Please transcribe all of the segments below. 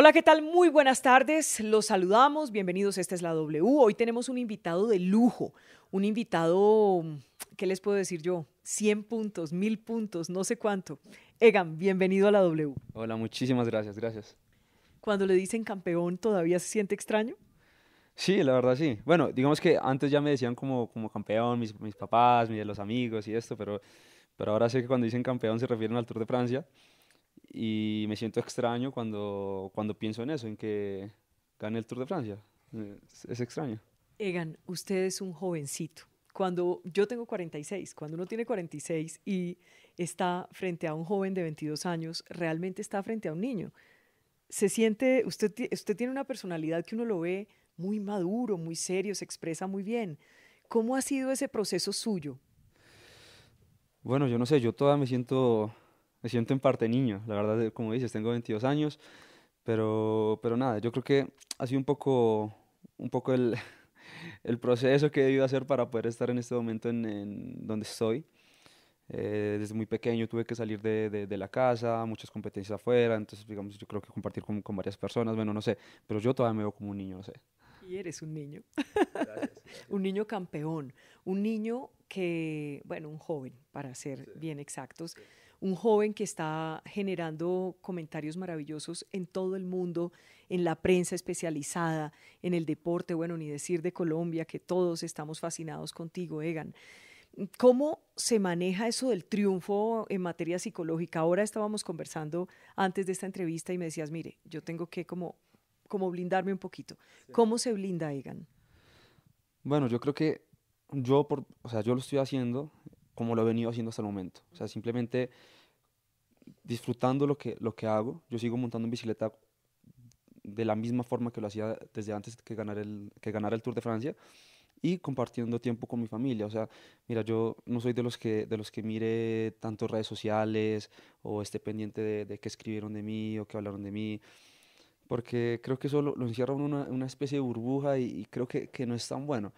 Hola, ¿qué tal? Muy buenas tardes. Los saludamos. Bienvenidos. Esta es la W. Hoy tenemos un invitado de lujo. Un invitado, ¿qué les puedo decir yo? 100 puntos, 1000 puntos, no sé cuánto. Egan, bienvenido a la W. Hola, muchísimas gracias, gracias. Cuando le dicen campeón, ¿todavía se siente extraño? Sí, la verdad sí. Bueno, digamos que antes ya me decían como, como campeón mis, mis papás, mis, los amigos y esto, pero, pero ahora sé que cuando dicen campeón se refieren al Tour de Francia y me siento extraño cuando, cuando pienso en eso, en que gane el Tour de Francia. Eh, es, extraño. Egan, usted es un jovencito. Cuando yo tengo 46, cuando uno tiene 46 y está frente a un joven de 22 años, realmente está frente a un niño. Se siente, usted, usted tiene una personalidad que uno lo ve muy maduro, muy serio, se expresa muy bien. ¿Cómo ha sido ese proceso suyo? Bueno, yo no sé, yo todavía me siento siento en parte niño, la verdad, eh, como dices, tengo 22 años, pero, pero nada, yo creo que ha sido un poco, un poco el, el proceso que he debido hacer para poder estar en este momento en, donde estoy. Eh, desde muy pequeño tuve que salir de, de, la casa, muchas competencias afuera, entonces digamos yo creo que compartir con, con, varias personas, bueno, no sé, pero yo todavía me veo como un niño, no sé. Y eres un niño, un niño campeón, un niño que, bueno, un joven, para ser bien exactos un joven que está generando comentarios maravillosos en todo el mundo, en la prensa especializada, en el deporte, bueno, ni decir de Colombia, que todos estamos fascinados contigo, Egan. ¿Cómo se maneja eso del triunfo en materia psicológica? Ahora estábamos conversando antes de esta entrevista y me decías, mire, yo tengo que como, como blindarme un poquito. ¿Cómo se blinda Egan? Bueno, yo creo que yo, por, o sea, yo lo estoy haciendo como lo he venido haciendo hasta el momento. O sea, simplemente disfrutando lo que, lo que hago. Yo sigo montando en bicicleta de la misma forma que lo hacía desde antes que ganar el, que ganara el Tour de Francia y compartiendo tiempo con mi familia. O sea, mira, yo no soy de los que, de los que mire tanto redes sociales o esté pendiente de, qué escribieron de mí o qué hablaron de mí, porque creo que eso lo, encierra en una, especie de burbuja y, creo que, que, no es tan bueno.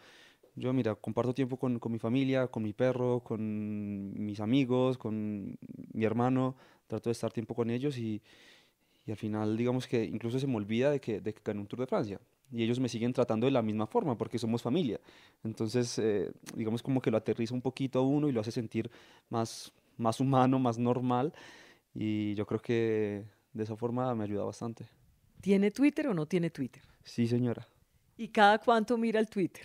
Yo, mira, comparto tiempo con, con, mi familia, con mi perro, con mis amigos, con mi hermano, trato de estar tiempo con ellos y, al final, digamos que incluso se me olvida de que, de que un Tour de Francia y ellos me siguen tratando de la misma forma porque somos familia. Entonces, eh, digamos como que lo aterriza un poquito a uno y lo hace sentir más, más humano, más normal y yo creo que de esa forma me ayuda bastante. ¿Tiene Twitter o no tiene Twitter? Sí, señora. ¿Y cada cuánto mira el Twitter?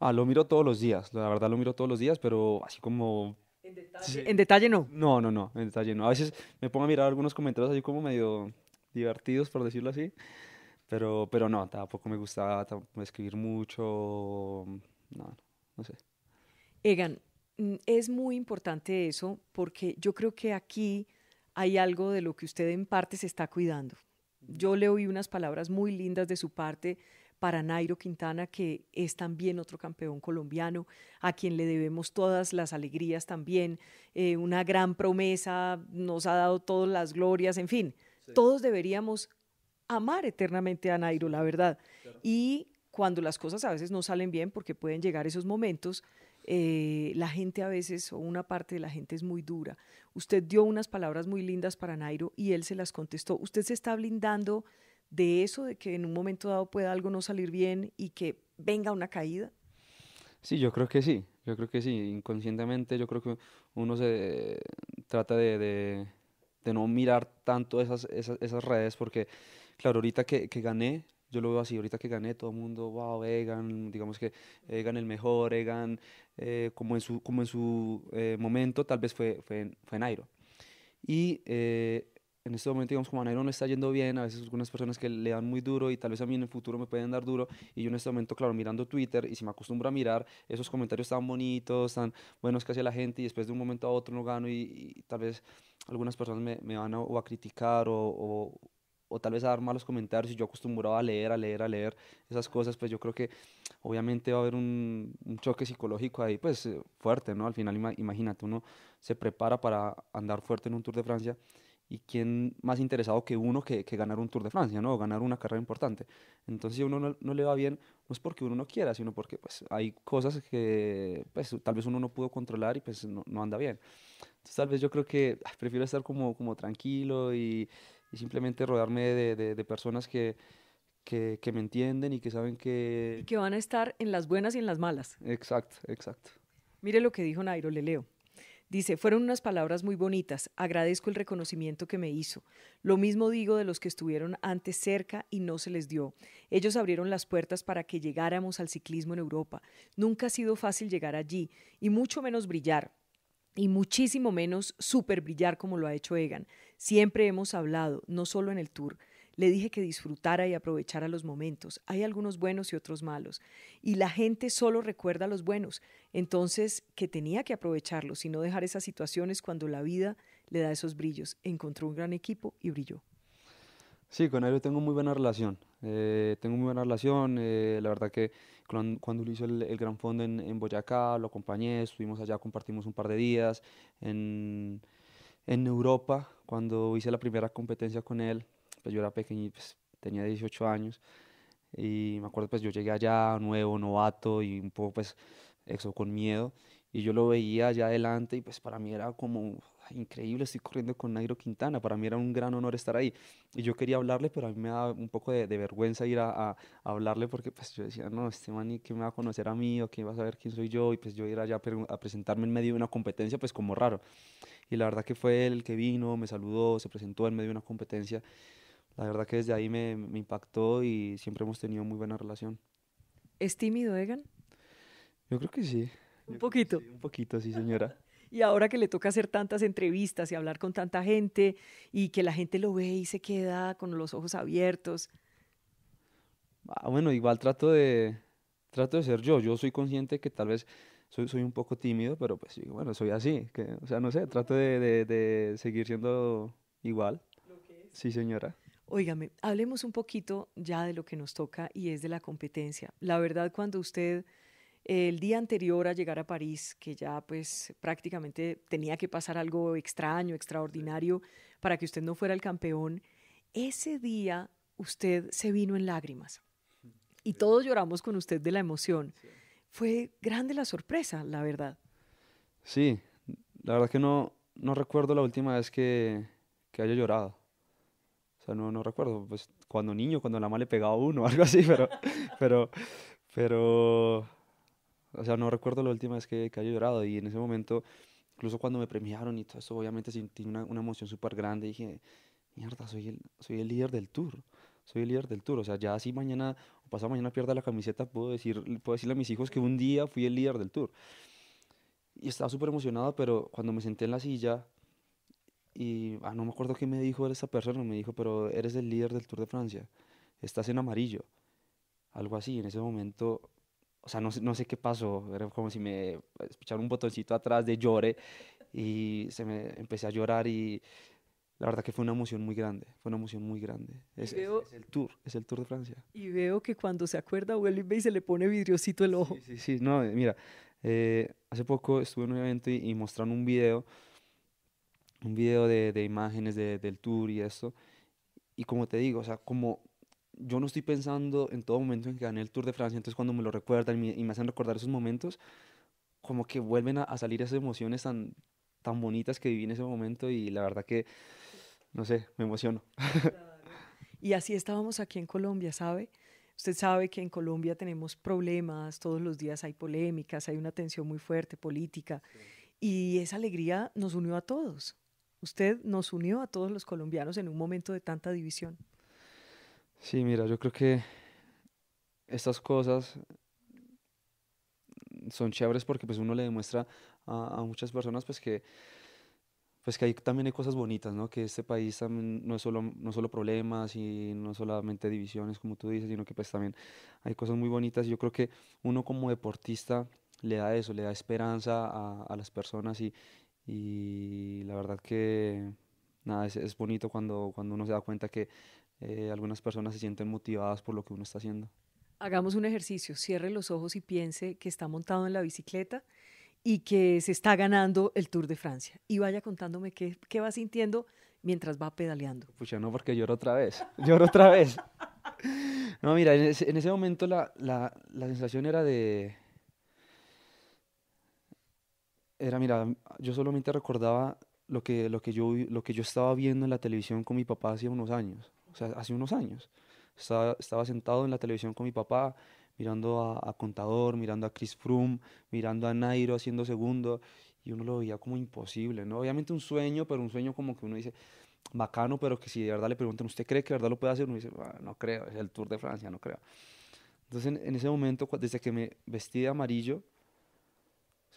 Ah, lo miro todos los días, la verdad lo miro todos los días, pero así como... En detalle, en detalle no. No, no, no, en detalle no. A veces me pongo a mirar algunos comentarios así como medio divertidos, por decirlo así, pero, pero no, tampoco me gusta escribir mucho, no, no sé. Egan, mm, es muy importante eso porque yo creo que aquí hay algo de lo que usted en parte se está cuidando. Yo le oí unas palabras muy lindas de su parte para Nairo Quintana, que es también otro campeón colombiano, a quien le debemos todas las alegrías también, eh, una gran promesa, nos ha dado todas las glorias, en fin, todos deberíamos amar eternamente a Nairo, la verdad. Y cuando las cosas a veces no salen bien, porque pueden llegar esos momentos, eh, la gente a veces, o una parte de la gente es muy dura. Usted dio unas palabras muy lindas para Nairo y él se las contestó. Usted se está blindando de eso, de que en un momento dado pueda algo no salir bien y que venga una caída? Sí, yo creo que sí, yo creo que sí, inconscientemente yo creo que uno se trata de, no mirar tanto esas, esas, redes porque, claro, ahorita que, que gané, yo lo veo así, ahorita que gané, todo el mundo, wow, Egan, digamos que Egan el mejor, Egan, eh, como en su, como en su eh, momento, tal vez fue, fue, Nairo. Y eh, en este momento, digamos, como a no está yendo bien, a veces algunas personas que le dan muy duro y tal vez a mí en el futuro me pueden dar duro. Y yo en este momento, claro, mirando Twitter y si me acostumbro a mirar esos comentarios tan bonitos, tan buenos que hacía la gente y después de un momento a otro no gano y, tal vez algunas personas me, van a, o a criticar o, o, tal vez a dar malos comentarios y yo acostumbrado a leer, a leer, a leer esas cosas, pues yo creo que obviamente va a haber un, un choque psicológico ahí, pues fuerte, ¿no? Al final, imagínate, uno se prepara para andar fuerte en un Tour de Francia y quién más interesado que uno que, que, ganar un Tour de Francia, ¿no? O ganar una carrera importante. Entonces, si uno no, no, le va bien, no es porque uno no quiera, sino porque pues, hay cosas que pues, tal vez uno no pudo controlar y pues no, anda bien. Entonces, tal vez yo creo que prefiero estar como, como tranquilo y, y simplemente rodearme de, de, personas que, que, que, me entienden y que saben que... Y que van a estar en las buenas y en las malas. Exacto, exacto. Mire lo que dijo Nairo, le leo. Dice, fueron unas palabras muy bonitas, agradezco el reconocimiento que me hizo. Lo mismo digo de los que estuvieron antes cerca y no se les dio. Ellos abrieron las puertas para que llegáramos al ciclismo en Europa. Nunca ha sido fácil llegar allí, y mucho menos brillar, y muchísimo menos super brillar como lo ha hecho Egan. Siempre hemos hablado, no solo en el tour, le dije que disfrutara y aprovechara los momentos. Hay algunos buenos y otros malos. Y la gente solo recuerda los buenos. Entonces, que tenía que aprovecharlos y no dejar esas situaciones cuando la vida le da esos brillos. Encontró un gran equipo y brilló. Sí, con él tengo muy buena relación. Eh, tengo muy buena relación. Eh, la verdad que cuando, lo hizo el, Gran Fondo en, Boyacá, lo acompañé, estuvimos allá, compartimos un par de días. en Europa, cuando hice la primera competencia con él, pues, yo era pequeño, pues, tenía 18 años y me acuerdo pues yo llegué allá nuevo, novato y un poco pues eso con miedo y yo lo veía allá adelante y pues para mí era como increíble, estoy corriendo con Nairo Quintana, para mí era un gran honor estar ahí y yo quería hablarle pero a mí me daba un poco de, vergüenza ir a, hablarle porque pues yo decía no, este man que me va a conocer a mí o que va a saber quién soy yo y pues yo ir allá a presentarme en medio de una competencia pues como raro y la verdad que fue él el que vino, me saludó, se presentó en medio de una competencia la verdad que desde ahí me, impactó y siempre hemos tenido muy buena relación. ¿Es tímido Egan? Yo creo que sí. Un poquito. un poquito, sí, señora. y ahora que le toca hacer tantas entrevistas y hablar con tanta gente y que la gente lo ve y se queda con los ojos abiertos. Ah, bueno, igual trato de, trato de ser yo. Yo soy consciente que tal vez soy, soy un poco tímido, pero pues bueno, soy así. Que, o sea, no sé, trato de, de, de seguir siendo igual. ¿Lo Sí, señora. Óigame, hablemos un poquito ya de lo que nos toca y es de la competencia. La verdad, cuando usted el día anterior a llegar a París, que ya pues prácticamente tenía que pasar algo extraño, extraordinario, para que usted no fuera el campeón, ese día usted se vino en lágrimas y todos lloramos con usted de la emoción. Fue grande la sorpresa, la verdad. Sí, la verdad que no, no recuerdo la última vez que, que haya llorado no, no recuerdo, pues cuando niño, cuando la mamá le pegaba a uno, algo así, pero, pero, pero, o sea, no recuerdo la última vez que, que haya llorado y en ese momento, incluso cuando me premiaron y todo eso, obviamente sentí una, una emoción súper grande y dije, mierda, soy el, soy el líder del tour, soy el líder del tour, o sea, ya así mañana o pasado mañana pierda la camiseta, puedo, decir, puedo decirle a mis hijos que un día fui el líder del tour. Y estaba súper emocionado, pero cuando me senté en la silla, y ah, no me acuerdo qué me dijo esa persona, me dijo, pero eres el líder del Tour de Francia, estás en amarillo, algo así, en ese momento, o sea, no, no sé qué pasó, era como si me pues, echaron un botoncito atrás de llore y se me empecé a llorar y la verdad que fue una emoción muy grande, fue una emoción muy grande. Es, el tour, es el tour de Francia. Y veo que cuando se acuerda vuelve y se le pone vidriosito el ojo. Sí, sí, sí no, eh, mira, eh, hace poco estuve en un evento y, y mostraron un video un video de, imágenes del tour y esto. Y como te digo, o sea, como yo no estoy pensando en todo momento en que gané el Tour de Francia, entonces cuando me lo recuerdan y me, hacen recordar esos momentos, como que vuelven a, salir esas emociones tan, tan bonitas que viví en ese momento y la verdad que, no sé, me emociono. Y así estábamos aquí en Colombia, ¿sabe? Usted sabe que en Colombia tenemos problemas, todos los días hay polémicas, hay una tensión muy fuerte política y esa alegría nos unió a todos. Usted nos unió a todos los colombianos en un momento de tanta división. Sí, mira, yo creo que estas cosas son chéveres porque pues uno le demuestra a, muchas personas pues que pues que hay, también hay cosas bonitas, ¿no? Que este país no es solo, no solo problemas y no solamente divisiones, como tú dices, sino que pues también hay cosas muy bonitas. Y yo creo que uno como deportista le da eso, le da esperanza a, a las personas y, y la verdad que nada, es, es bonito cuando, cuando uno se da cuenta que eh, algunas personas se sienten motivadas por lo que uno está haciendo. Hagamos un ejercicio, cierre los ojos y piense que está montado en la bicicleta y que se está ganando el Tour de Francia. Y vaya contándome qué, qué va sintiendo mientras va pedaleando. Pues ya no, porque lloro otra vez, lloro otra vez. No, mira, en ese, en ese momento la, la, la sensación era de, era, mira, yo solamente recordaba lo que, lo, que yo, lo que yo estaba viendo en la televisión con mi papá hace unos años, o sea, hace unos años. Estaba, estaba sentado en la televisión con mi papá, mirando a, a, Contador, mirando a Chris Froome, mirando a Nairo haciendo segundo, y uno lo veía como imposible, ¿no? Obviamente un sueño, pero un sueño como que uno dice, bacano, pero que si de verdad le preguntan, ¿usted cree que de verdad lo puede hacer? Uno dice, ah, no creo, es el Tour de Francia, no creo. Entonces, en ese momento, desde que me vestí de amarillo,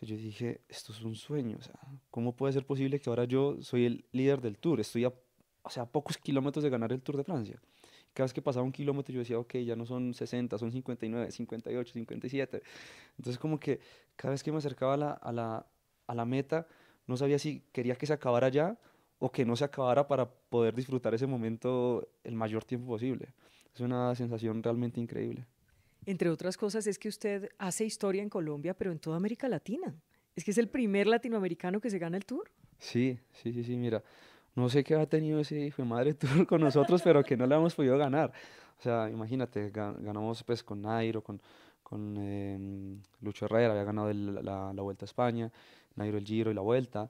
yo dije, esto es un sueño, o sea, ¿cómo puede ser posible que ahora yo soy el líder del tour? Estoy a, o sea, pocos kilómetros de ganar el Tour de Francia. Cada vez que pasaba un kilómetro yo decía, ok, ya no son 60, son 59, 58, 57. Entonces como que cada vez que me acercaba a la, a la, a la meta, no sabía si quería que se acabara ya o que no se acabara para poder disfrutar ese momento el mayor tiempo posible. Es una sensación realmente increíble entre otras cosas, es que usted hace historia en Colombia, pero en toda América Latina. Es que es el primer latinoamericano que se gana el tour. Sí, sí, sí, mira. No sé qué ha tenido ese hijo de madre tour con nosotros, pero que no le hemos podido ganar. O sea, imagínate, ganamos pues con Nairo, con, con em, Lucho Herrera, había ganado la, Vuelta a España, Nairo el Giro y la Vuelta.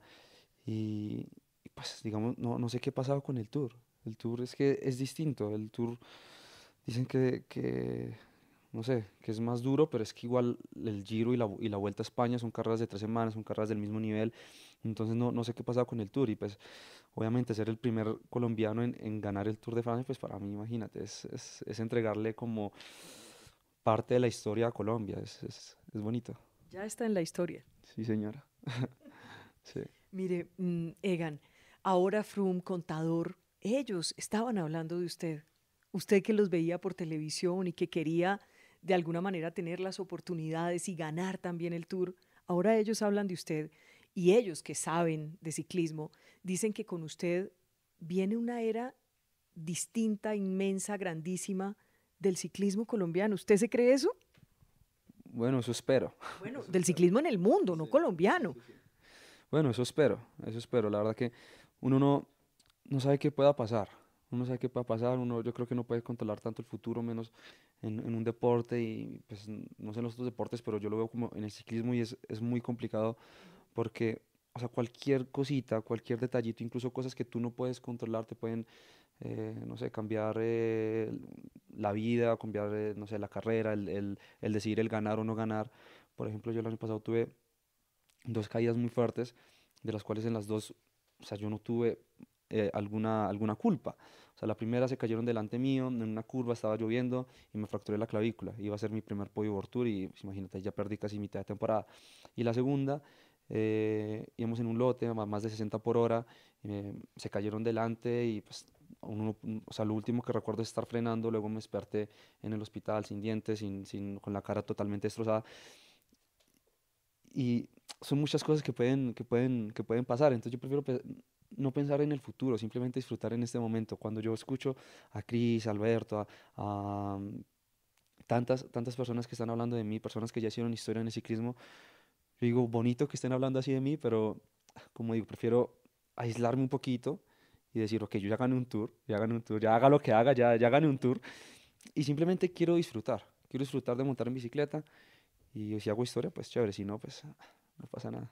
Y, pues, digamos, no, sé qué ha pasado con el tour. El tour es que es distinto. El tour, dicen que, que no sé, que es más duro, pero es que igual el Giro y la, Vuelta a España son carreras de tres semanas, son carreras del mismo nivel, entonces no, no sé qué pasaba con el Tour y pues obviamente ser el primer colombiano en, ganar el Tour de Francia, pues para mí imagínate, es, entregarle como parte de la historia a Colombia, es, bonito. Ya está en la historia. Sí, señora. Mire, mm, Egan, ahora Frum, contador, ellos estaban hablando de usted. Usted que los veía por televisión y que quería de alguna manera tener las oportunidades y ganar también el tour. Ahora ellos hablan de usted y ellos que saben de ciclismo dicen que con usted viene una era distinta, inmensa, grandísima del ciclismo colombiano. ¿Usted se cree eso? Bueno, eso espero. Bueno, del ciclismo en el mundo, no colombiano. Bueno, eso espero, eso espero. La verdad que uno no, no sabe qué pueda pasar uno sabe qué va a pasar, uno yo creo que no puedes controlar tanto el futuro, menos en, en, un deporte y pues no sé en los otros deportes, pero yo lo veo como en el ciclismo y es, es muy complicado porque, o sea, cualquier cosita, cualquier detallito, incluso cosas que tú no puedes controlar te pueden, eh, no sé, cambiar eh, la vida, cambiar, eh, no sé, la carrera, el, el, el decidir el ganar o no ganar. Por ejemplo, yo el año pasado tuve dos caídas muy fuertes, de las cuales en las dos, o sea, yo no tuve eh, alguna, alguna culpa. O sea, la primera se cayeron delante mío, en una curva estaba lloviendo y me fracturé la clavícula. Iba a ser mi primer pollo Bortur y pues, imagínate, ya perdí casi mitad de temporada. Y la segunda, eh, íbamos en un lote a más de 60 por hora, eh, se cayeron delante y pues o sea, lo último que recuerdo es estar frenando, luego me desperté en el hospital sin dientes, sin, sin, con la cara totalmente destrozada. Y son muchas cosas que pueden, que pueden, que pueden pasar, entonces yo prefiero no pensar en el futuro, simplemente disfrutar en este momento. Cuando yo escucho a Cris, Alberto, a, mm, tantas, tantas personas que están hablando de mí, personas que ya hicieron historia en el ciclismo, digo, bonito que estén hablando así de mí, pero como digo, prefiero aislarme un poquito y decir, ok, yo ya gané un tour, ya gané un tour, ya haga lo que haga, ya, ya gané un tour. Y simplemente quiero disfrutar, quiero disfrutar de montar en bicicleta. Y si hago historia, pues chévere, si no, pues no pasa nada.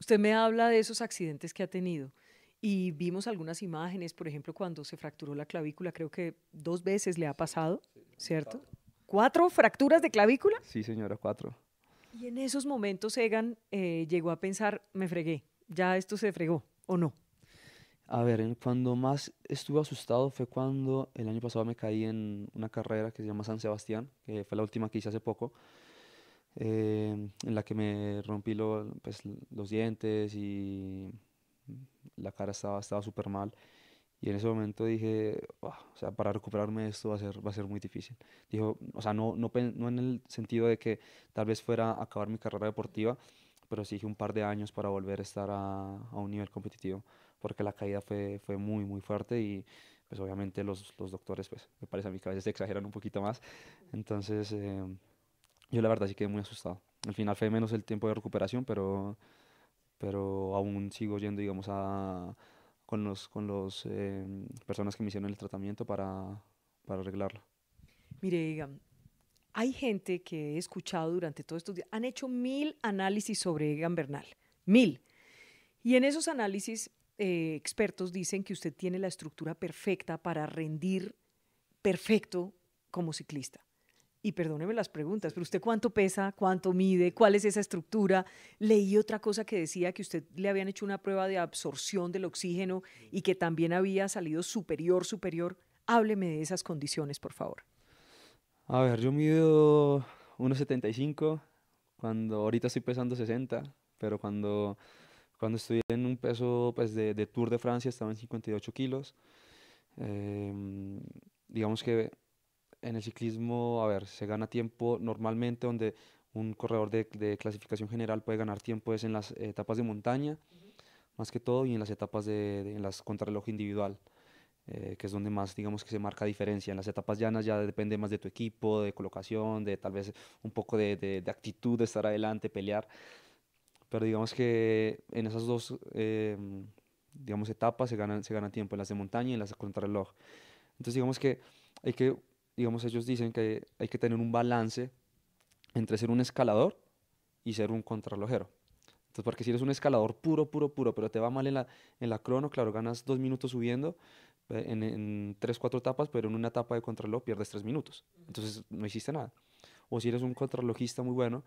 Usted me habla de esos accidentes que ha tenido y vimos algunas imágenes, por ejemplo, cuando se fracturó la clavícula, creo que dos veces le ha pasado, ¿cierto? Cuatro. fracturas de clavícula? Sí, señora, cuatro. Y en esos momentos Egan eh, llegó a pensar, me fregué, ya esto se fregó, ¿o no? A ver, cuando más estuve asustado fue cuando el año pasado me caí en una carrera que se llama San Sebastián, que fue la última que hice hace poco, eh, en la que me rompí pues, los dientes y la cara estaba estaba súper mal y en ese momento dije, o sea, para recuperarme esto va a ser, va a ser muy difícil. Dijo, o sea, no, no, no en el sentido de que tal vez fuera acabar mi carrera deportiva, pero sí dije un par de años para volver a estar a, un nivel competitivo, porque la caída fue, fue muy, muy fuerte y pues obviamente los, doctores, pues me parece a mí que a veces se exageran un poquito más. Entonces, eh, yo la verdad sí quedé muy asustado. Al final fue menos el tiempo de recuperación, pero pero aún sigo yendo, digamos, a, con las con los, em, personas que me hicieron el tratamiento para, para arreglarlo. Mire, hay gente que he escuchado durante todos estos días, han hecho mil análisis sobre Egan Bernal, mil. Y en esos análisis, eh, expertos dicen que usted tiene la estructura perfecta para rendir perfecto como ciclista y perdóneme las preguntas, pero usted cuánto pesa, cuánto mide, cuál es esa estructura. Leí otra cosa que decía que usted le habían hecho una prueba de absorción del oxígeno y que también había salido superior, superior. Hábleme de esas condiciones, por favor. A ver, yo mido 1,75, cuando ahorita estoy pesando 60, pero cuando, cuando estoy en un peso pues, de, Tour de Francia estaba en 58 kilos. Em, digamos que en el ciclismo, a ver, se gana tiempo normalmente donde un corredor de, clasificación general puede ganar tiempo es en las etapas de montaña, más que todo, y en las etapas de, en las contrarreloj individual, eh, que es donde más, digamos, que se marca diferencia. En las etapas llanas ya depende más de tu equipo, de colocación, de tal vez un poco de, de actitud, de estar adelante, pelear. Pero digamos que en esas dos, eh, digamos, etapas se gana, se gana tiempo, en las de montaña y en las de contrarreloj. Entonces digamos que hay que digamos, ellos dicen que hay que tener un balance entre ser un escalador y ser un contralojero. Entonces, porque si eres un escalador puro, puro, puro, pero te va mal en la, en la crono, claro, ganas dos minutos subiendo eh, en, en tres, cuatro etapas, pero en una etapa de contraloj pierdes tres minutos. Entonces, no hiciste nada. O si eres un contralojista muy bueno,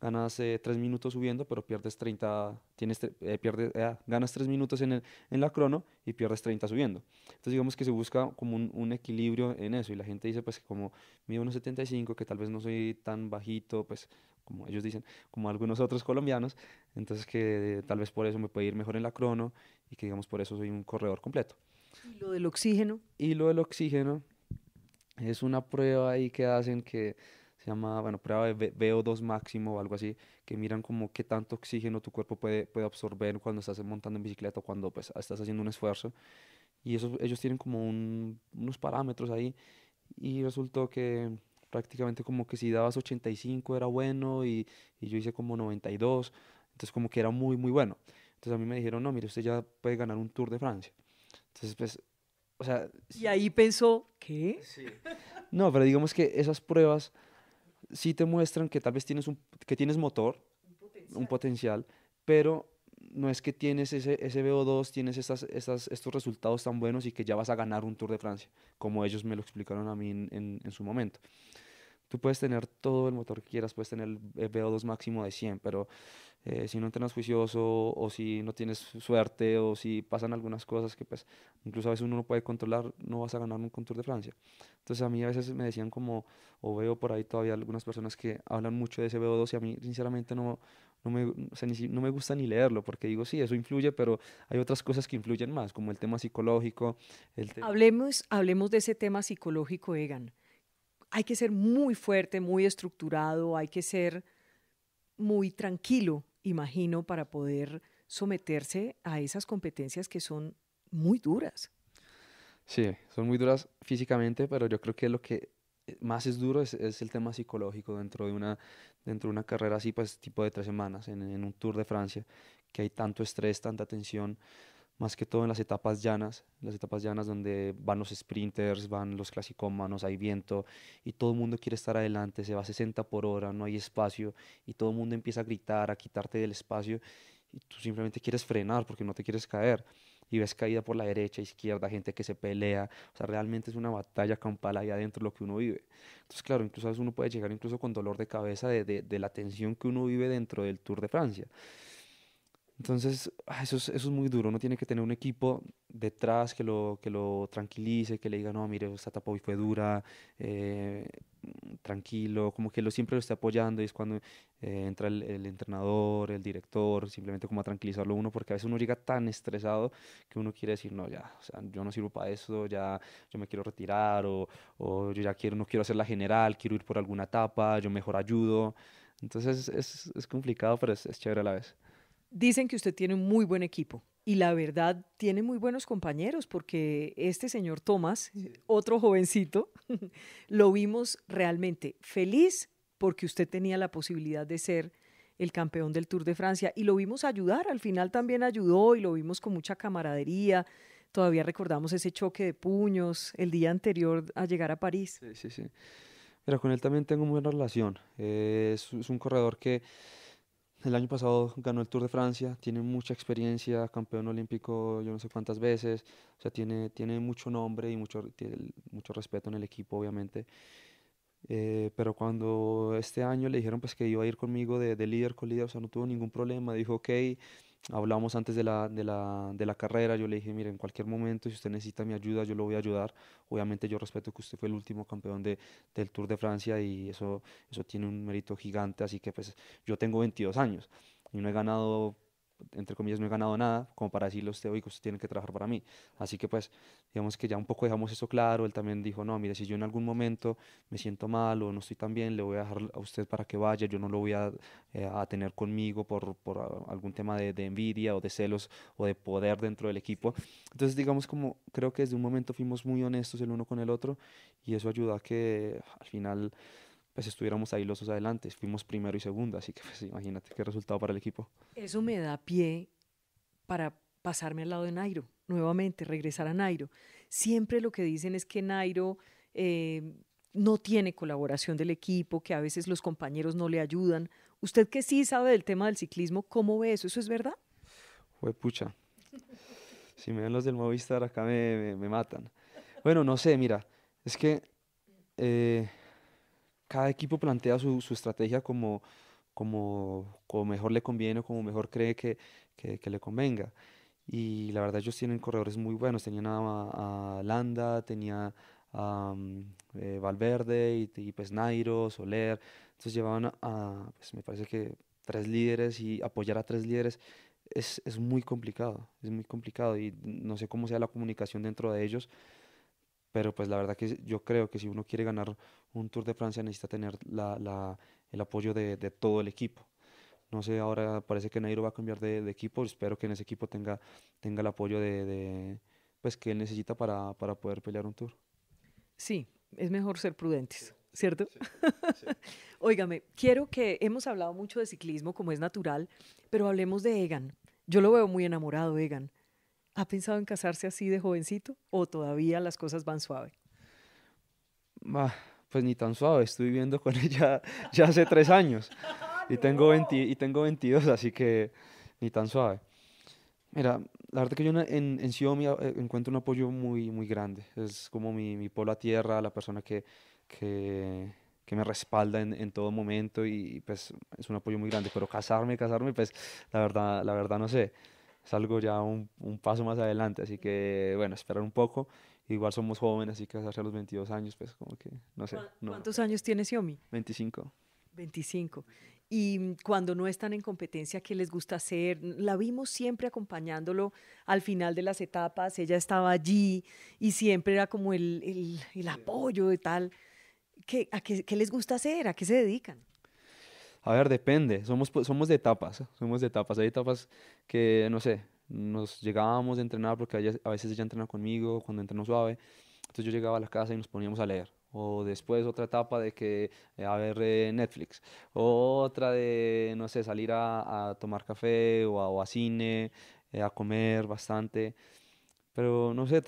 ganas eh, tres minutos subiendo, pero pierdes 30, tienes, eh, pierdes, ah, ganas tres minutos en, el, en la crono y pierdes 30 subiendo. Entonces digamos que se busca como un, equilibrio en eso y la gente dice pues que como mido 1,75, que tal vez no soy tan bajito, pues como ellos dicen, como algunos otros colombianos, entonces que tal vez por eso me puede ir mejor en la crono y que digamos por eso soy un corredor completo. ¿Y lo del oxígeno? Y lo del oxígeno es una prueba ahí que hacen que se llama, bueno, prueba de VO2 máximo o algo así, que miran como qué tanto oxígeno tu cuerpo puede, puede absorber cuando estás montando en bicicleta o cuando pues, estás haciendo un esfuerzo. Y eso, ellos tienen como unos parámetros ahí y resultó que prácticamente como que si dabas 85 era bueno y, y yo hice como 92, entonces como que era muy, muy bueno. Entonces a mí me dijeron, no, mire, usted ya puede ganar un Tour de Francia. Entonces, pues, o sea... Y ahí pensó, ¿qué? Sí. No, pero digamos que esas pruebas sí te muestran que tal vez tienes, un, que tienes motor, un potencial. pero no es que tienes ese, ese VO2, tienes estos resultados tan buenos y que ya vas a ganar un Tour de Francia, como ellos me lo explicaron a mí en su momento. Tú puedes tener todo el motor que quieras, puedes tener el VO2 máximo de 100, pero eh, si no entrenas juicioso o si no tienes suerte o si pasan algunas cosas que pues incluso a veces uno no puede controlar, no vas a ganar un Contour de Francia. Entonces a mí a veces me decían como, o veo por ahí todavía algunas personas que hablan mucho de ese VO2 y a mí sinceramente no, no me, o sea, ni, no me gusta ni leerlo porque digo, sí, eso influye, pero hay otras cosas que influyen más, como el tema psicológico. El hablemos, hablemos de ese tema psicológico, Egan hay que ser muy fuerte, muy estructurado, hay que ser muy tranquilo, imagino, para poder someterse a esas competencias que son muy duras. Sí, son muy duras físicamente, pero yo creo que lo que más es duro es, el tema psicológico dentro de una, dentro de una carrera así, pues tipo de tres semanas, en, en un Tour de Francia, que hay tanto estrés, tanta tensión más que todo en las etapas llanas, las etapas llanas donde van los sprinters, van los clasicómanos, hay viento y todo el mundo quiere estar adelante, se va a 60 por hora, no hay espacio y todo el mundo empieza a gritar, a quitarte del espacio y tú simplemente quieres frenar porque no te quieres caer y ves caída por la derecha, izquierda, gente que se pelea, o sea, realmente es una batalla campal ahí adentro lo que uno vive. Entonces, claro, incluso a veces uno puede llegar incluso con dolor de cabeza de, de la tensión que uno vive dentro del Tour de Francia. Entonces, ah, eso es, eso es muy duro. Uno tiene que tener un equipo detrás que lo, que lo tranquilice, que le diga, no, mire, esta etapa hoy fue dura, eh, mm, tranquilo, como que lo siempre lo esté apoyando. Y es cuando eh, entra el, entrenador, el director, simplemente como a tranquilizarlo uno, porque a veces uno llega tan estresado que uno quiere decir, no, ya, o sea, yo no sirvo para eso, ya yo me quiero retirar, o, o yo ya quiero, no quiero hacer la general, quiero ir por alguna etapa, yo mejor ayudo. Entonces es, complicado, pero es chévere a la vez. Dicen que usted tiene un muy buen equipo y la verdad tiene muy buenos compañeros porque este señor Tomás, otro jovencito, lo vimos realmente feliz porque usted tenía la posibilidad de ser el campeón del Tour de Francia y lo vimos ayudar, al final también ayudó y lo vimos con mucha camaradería. Todavía recordamos ese choque de puños el día anterior a llegar a París. Sí, sí, sí. Pero con él también tengo muy buena relación. Eh, es un corredor que el año pasado ganó el Tour de Francia, tiene mucha experiencia, campeón olímpico yo no sé cuántas veces, o sea, tiene, tiene mucho nombre y mucho, mucho respeto en el equipo, obviamente. Eh, pero cuando este año le dijeron pues que iba a ir conmigo de, de líder con líder, o sea, no tuvo ningún problema, dijo, ok, hablábamos antes de la, carrera, yo le dije, mire, en cualquier momento, si usted necesita mi ayuda, yo lo voy a ayudar. Obviamente yo respeto que usted fue el último campeón de, del Tour de Francia y eso, eso tiene un mérito gigante, así que pues yo tengo 22 años y no he ganado entre comillas, no he ganado nada, como para decirle los usted, tienen que trabajar para mí. Así que pues, digamos que ya un poco dejamos eso claro, él también dijo, no, mire, si yo en algún momento me siento mal o no estoy tan bien, le voy a dejar a usted para que vaya, yo no lo voy a, eh, tener conmigo por, ah, algún tema de, envidia o de celos o de poder dentro del equipo. Entonces, digamos como, creo que desde un momento fuimos muy honestos el uno con el otro y eso ayuda a que al final pues estuviéramos ahí los dos adelante. Fuimos primero y segundo, así que pues imagínate qué resultado para el equipo. Eso me da pie para pasarme al lado de Nairo, nuevamente, regresar a Nairo. Siempre lo que dicen es que Nairo... Eh, no tiene colaboración del equipo, que a veces los compañeros no le ayudan. Usted que sí sabe del tema del ciclismo, ¿cómo ve eso? ¿Eso es verdad? Fue pucha. Si me ven los del Movistar acá me, matan. Bueno, no sé, mira, es que eh, cada equipo plantea su, estrategia como, como, como, mejor le conviene o como mejor cree que, que, le convenga. Y la verdad ellos tienen corredores muy buenos, tenían a, Landa, tenía a mm, eh, Valverde y, pues Nairo, Soler, entonces llevaban a, pues, me parece que tres líderes y apoyar a tres líderes es, es muy complicado, es muy complicado y no sé cómo sea la comunicación dentro de ellos, pero pues la verdad que yo creo que si uno quiere ganar un Tour de Francia necesita tener el apoyo de, todo el equipo. No sé, ahora parece que Nairo va a cambiar de, equipo, espero que en ese equipo tenga, tenga el apoyo de, pues que él necesita para, poder pelear un Tour. Sí, es mejor ser prudentes. ¿Cierto? Óigame, quiero que hemos hablado mucho de ciclismo, como es natural, pero hablemos de Egan. Yo lo veo muy enamorado, Egan. ¿Ha pensado en casarse así de jovencito o todavía las cosas van suave? Ah, pues ni tan suave, estoy viviendo con ella ya hace tres años y, tengo y tengo 22, así que ni tan suave. Mira, la verdad que yo en, en eh, encuentro un apoyo muy, muy grande. Es como mi, mi polo a tierra, la persona que, que, que me respalda en, en, todo momento y pues es un apoyo muy grande. Pero casarme, casarme, pues la verdad, la verdad no sé es algo ya un, un, paso más adelante, así que bueno, esperar un poco. Igual somos jóvenes, así que hacia los 22 años, pues como que, no sé. ¿Cuántos años tiene Yomi 25. 25. Y mm, cuando no están en competencia, ¿qué les gusta hacer? La vimos siempre acompañándolo al final de las etapas, ella estaba allí y siempre era como el, el, el apoyo de tal. ¿Qué, a qué, qué les gusta hacer? ¿A qué se dedican? A ver, depende, somos, pues, somos de etapas, ¿eh? somos de etapas. Hay etapas que, no sé, nos llegábamos a entrenar porque a veces ella entrena conmigo cuando entreno suave. Entonces yo llegaba a la casa y nos poníamos a leer. O después otra etapa de que eh, a ver eh, Netflix. O otra de, no sé, salir a, tomar café o a, cine, a comer bastante. Pero no sé,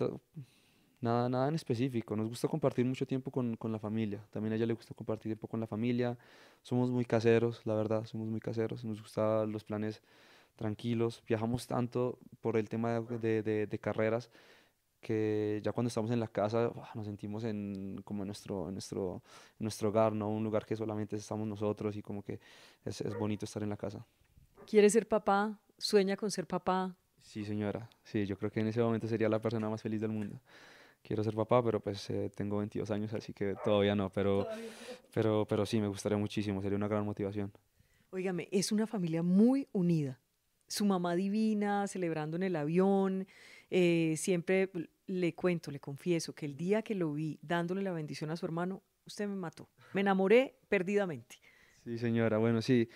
Nada, nada en específico. Nos gusta compartir mucho tiempo con, con la familia. También a ella le gusta compartir tiempo con la familia. Somos muy caseros, la verdad, somos muy caseros. Nos gustan los planes tranquilos. Viajamos tanto por el tema de, de, carreras que ya cuando estamos en la casa nos sentimos en, como en nuestro, nuestro, nuestro hogar, ¿no? Un lugar que solamente estamos nosotros y como que es, es bonito estar en la casa. ¿Quiere ser papá? ¿Sueña con ser papá? Sí, señora. Sí, yo creo que en ese momento sería la persona más feliz del mundo quiero ser papá, pero pues eh, tengo 22 años, así que todavía no, pero, pero, pero sí, me gustaría muchísimo, sería una gran motivación. Óigame, es una familia muy unida. Su mamá divina, celebrando en el avión, eh, siempre le cuento, le confieso que el día que lo vi dándole la bendición a su hermano, usted me mató, me enamoré perdidamente. Sí, señora, bueno, sí,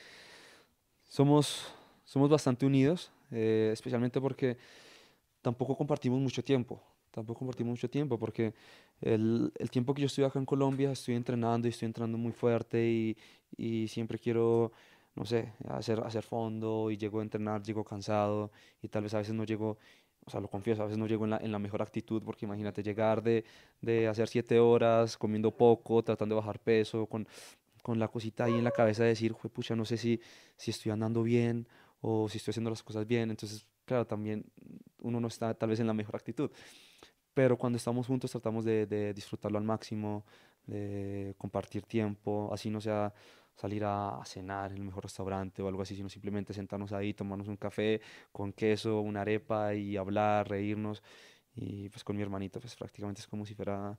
somos, somos bastante unidos, eh, especialmente porque tampoco compartimos mucho tiempo tampoco compartimos mucho tiempo porque el, tiempo que yo estoy acá en Colombia estoy entrenando y estoy entrenando muy fuerte y, y siempre quiero, no sé, hacer, hacer fondo y llego a entrenar, llego cansado y tal vez a veces no llego o sea, lo confieso, a veces no llego en la, en la mejor actitud porque imagínate llegar de, de, hacer siete horas comiendo poco, tratando de bajar peso, con, con la cosita ahí en la cabeza de decir, pucha, no sé si, si estoy andando bien o si estoy haciendo las cosas bien. Entonces, claro, también uno no está tal vez en la mejor actitud pero cuando estamos juntos tratamos de, disfrutarlo al máximo, de compartir tiempo, así no sea salir a, cenar en el mejor restaurante o algo así, sino simplemente sentarnos ahí, tomarnos un café con queso, una arepa y hablar, reírnos. Y pues con mi hermanito, pues prácticamente es como si fuera,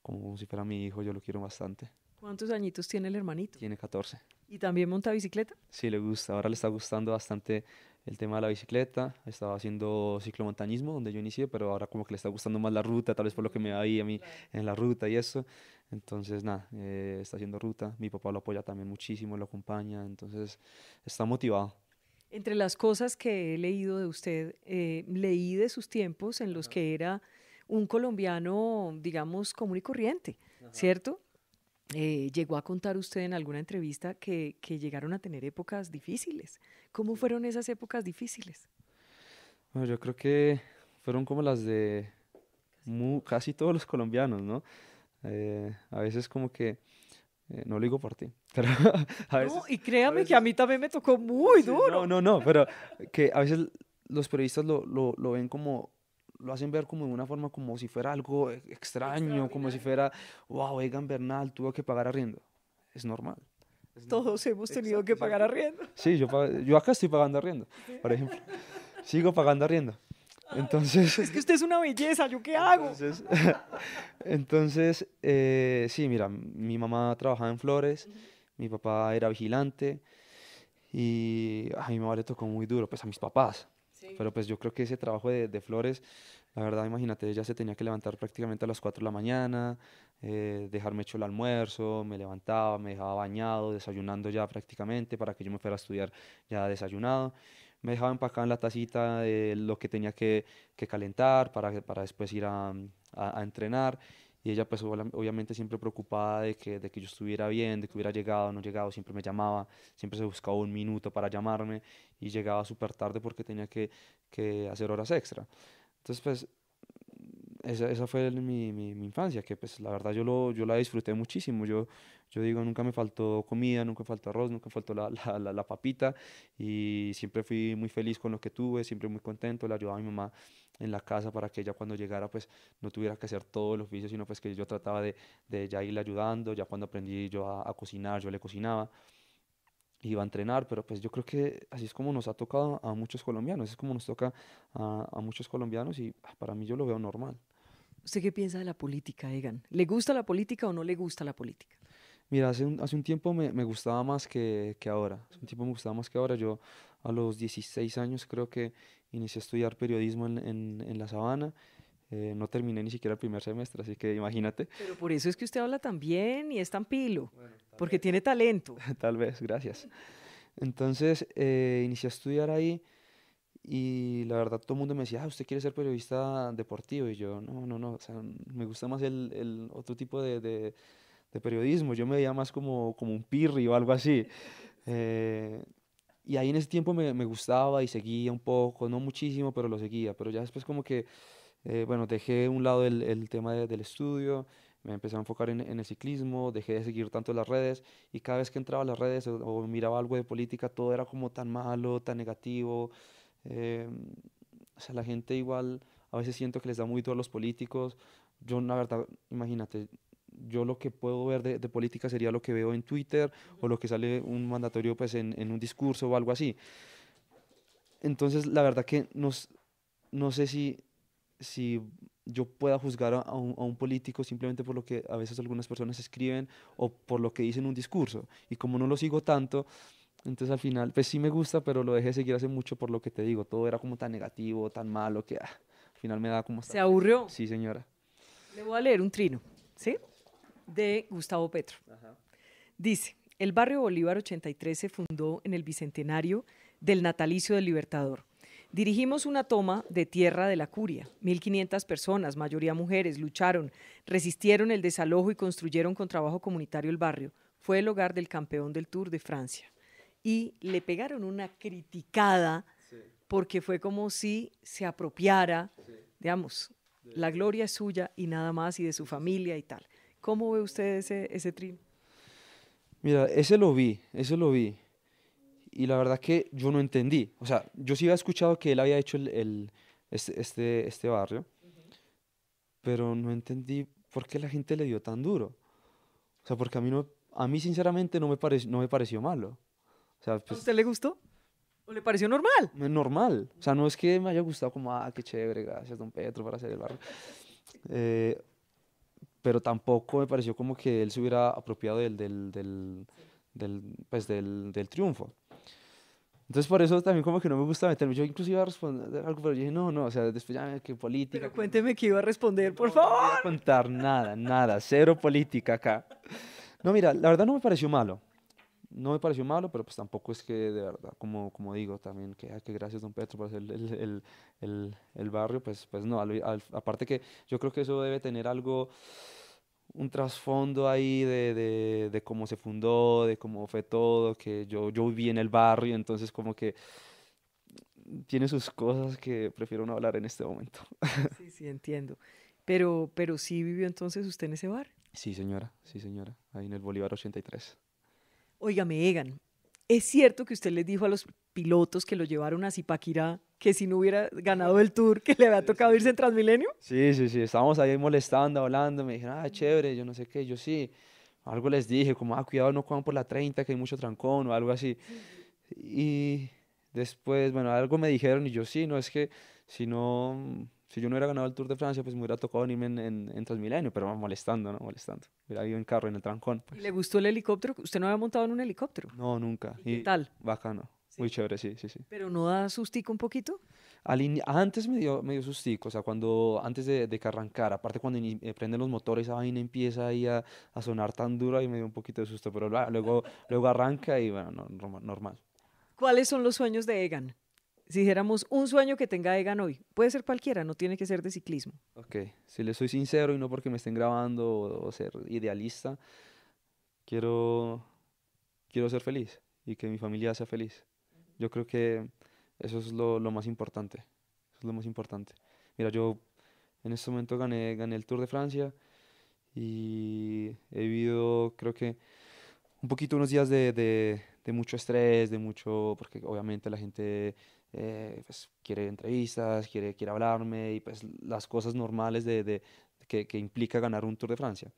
como si fuera mi hijo, yo lo quiero bastante. ¿Cuántos añitos tiene el hermanito? Tiene 14. ¿Y también monta bicicleta? Sí, le gusta, ahora le está gustando bastante el tema de la bicicleta, estaba haciendo ciclomontañismo donde yo inicié, pero ahora como que le está gustando más la ruta, tal vez por lo que me da ahí a mí en la ruta y eso. Entonces, nada, eh, está haciendo ruta, mi papá lo apoya también muchísimo, lo acompaña, entonces está motivado. Entre las cosas que he leído de usted, eh, leí de sus tiempos en los que era un colombiano, digamos, común y corriente, ¿cierto? Eh, llegó a contar usted en alguna entrevista que, que, llegaron a tener épocas difíciles. ¿Cómo fueron esas épocas difíciles? Bueno, yo creo que fueron como las de casi todos los colombianos, ¿no? Eh, a veces como que, eh, no lo digo por ti, pero a veces... No, y créame que a mí también me tocó muy duro. No, no, no, pero que a veces los periodistas lo, lo, lo ven como lo hacen ver como de una forma como si fuera algo e-, extraño, como si fuera, wow, Egan Bernal tuvo que pagar arriendo. Es normal. Todos hemos tenido que pagar arriendo. Sí, yo, yo acá estoy pagando arriendo, por ejemplo. Sigo pagando arriendo. Entonces... Es que usted es una belleza, ¿yo qué hago? Entonces, eh, sí, mira, mi mamá trabajaba en flores, mi papá era vigilante y a mi mamá le tocó muy duro, pues a mis papás. Pero pues yo creo que ese trabajo de, Flores, la verdad, imagínate, ella se tenía que levantar prácticamente a las 4 de la mañana, eh, dejarme hecho el almuerzo, me levantaba, me dejaba bañado, desayunando ya prácticamente para que yo me fuera a estudiar ya desayunado. Me dejaba empacar en la tacita de eh, lo que tenía que, calentar para, para después ir a, a entrenar y ella pues obviamente siempre preocupada de que, de que yo estuviera bien, de que hubiera llegado, no llegado, siempre me llamaba, siempre se buscaba un minuto para llamarme y llegaba súper tarde porque tenía que, que, hacer horas extra. Entonces pues esa, esa fue mi, mi, infancia, que pues la verdad yo, lo, yo la disfruté muchísimo, yo, yo digo nunca me faltó comida, nunca me faltó arroz, nunca me faltó la, la, la, la papita y siempre fui muy feliz con lo que tuve, siempre muy contento, le ayudaba a mi mamá en la casa para que ella cuando llegara pues no tuviera que hacer todo el oficio, sino pues que yo trataba de, de ya irle ayudando, ya cuando aprendí yo a, a, cocinar, yo le cocinaba, iba a entrenar, pero pues yo creo que así es como nos ha tocado a muchos colombianos, es como nos toca a, a muchos colombianos y ah, para mí yo lo veo normal. ¿Usted qué piensa de la política, Egan? ¿Le gusta la política o no le gusta la política? Mira, hace un, hace un tiempo me, me gustaba más que, que, ahora. Hace un tiempo me gustaba más que ahora. Yo a los 16 años creo que Inicié a estudiar periodismo en, La Sabana. Eh, no terminé ni siquiera el primer semestre, así que imagínate. Pero por eso es que usted habla tan bien y es tan pilo, porque tiene talento. tal vez, gracias. Entonces, eh, inicié a estudiar ahí y la verdad todo el mundo me decía, ah, usted quiere ser periodista deportivo. Y yo, no, no, no, o sea, me gusta más el, el otro tipo de, periodismo. Yo me veía más como, como un pirri o algo así. Eh, y ahí en ese tiempo me, gustaba y seguía un poco, no muchísimo, pero lo seguía. Pero ya después como que, eh, bueno, dejé de un lado el, tema del estudio, me empecé a enfocar en, el ciclismo, dejé de seguir tanto las redes y cada vez que entraba a las redes o, miraba algo de política, todo era como tan malo, tan negativo. Eh, o sea, la gente igual, a veces siento que les da muy duro a los políticos. Yo, la verdad, imagínate, yo lo que puedo ver de, política sería lo que veo en Twitter o lo que sale un mandatorio pues en, un discurso o algo así. Entonces, la verdad que no sé si, si yo pueda juzgar a un, político simplemente por lo que a veces algunas personas escriben o por lo que dicen un discurso. Y como no lo sigo tanto, entonces al final, pues sí me gusta, pero lo dejé seguir hace mucho por lo que te digo. Todo era como tan negativo, tan malo, que ah, al final me da como... ¿Se aburrió? Sí, señora. Le voy a leer un trino, ¿sí? de Gustavo Petro. Dice, el barrio Bolívar 83 se fundó en el bicentenario del natalicio del Libertador. Dirigimos una toma de tierra de la curia. 1.500 personas, mayoría mujeres, lucharon, resistieron el desalojo y construyeron con trabajo comunitario el barrio. Fue el hogar del campeón del Tour de Francia. Y le pegaron una criticada porque fue como si se apropiara, digamos, la gloria es suya y nada más y de su familia y tal. ¿Cómo ve usted ese, ese Mira, ese lo vi, ese lo vi. Y la verdad que yo no entendí. O sea, yo sí había escuchado que él había hecho el, este, este, este, barrio, pero no entendí por qué la gente le dio tan duro. O sea, porque a mí, no, a mí sinceramente no me, pareció, no me pareció malo. Pues usted le gustó? ¿O le pareció normal? Normal. O sea, no es que me haya gustado como, ah, qué chévere, gracias, don Petro, para hacer el barrio. Eh, pero tampoco me pareció como que él se hubiera apropiado del, del, del, pues del, triunfo. Entonces por eso también como que no me gusta meterme. Yo inclusive iba a responder algo, pero yo dije, no, no, o sea, después ya qué política. Pero cuénteme qué iba a responder, por favor. No voy a contar nada, nada, cero política acá. No, mira, la verdad no me pareció malo. No me pareció malo, pero pues tampoco es que de verdad, como, como digo también, que, que gracias don Petro por hacer el, el, el, el barrio, pues, pues no, aparte que yo creo que eso debe tener algo un trasfondo ahí de, cómo se fundó, de cómo fue todo, que yo, yo viví en el barrio, entonces como que tiene sus cosas que prefiero no hablar en este momento. Sí, sí, entiendo. Pero, pero sí vivió entonces usted en ese bar. Sí, señora, sí, señora, ahí en el Bolívar 83. Óigame, Egan, ¿es cierto que usted le dijo a los pilotos que lo llevaron a Zipaquirá que si no hubiera ganado el tour, que le había tocado irse en Transmilenio. Sí, sí, sí, estábamos ahí molestando, hablando, me dijeron, ah, chévere, yo no sé qué, yo sí, algo les dije, como, ah, cuidado, no cojan por la 30, que hay mucho trancón o algo así. Y después, bueno, algo me dijeron y yo sí, no es que si no, si yo no hubiera ganado el Tour de Francia, pues me hubiera tocado irme en, en, Transmilenio, pero molestando, ¿no? Molestando. Hubiera ido en carro, en el trancón. Pues. le gustó el helicóptero? ¿Usted no había montado en un helicóptero? No, nunca. qué tal? Bacano, muy chévere, sí, sí, sí. ¿Pero no da sustico un poquito? Al Antes me dio, me dio sustico, o sea, cuando, antes de, de que arrancara, aparte cuando eh, prenden los motores, esa vaina empieza ahí a, a, sonar tan dura y me dio un poquito de susto, pero ah, luego, luego arranca y bueno, normal. ¿Cuáles son los sueños de Egan? Si dijéramos un sueño que tenga Egan hoy, puede ser cualquiera, no tiene que ser de ciclismo. Ok, si le soy sincero y no porque me estén grabando o, o ser idealista, quiero, quiero ser feliz y que mi familia sea feliz. Yo creo que eso es lo, lo más importante. Eso es lo más importante. Mira, yo en este momento gané, gané el Tour de Francia y he vivido, creo que, un poquito unos días de, de, de mucho estrés, de mucho, porque obviamente la gente eh, pues, quiere entrevistas, quiere, quiere hablarme y pues las cosas normales de, de que, que, implica ganar un Tour de Francia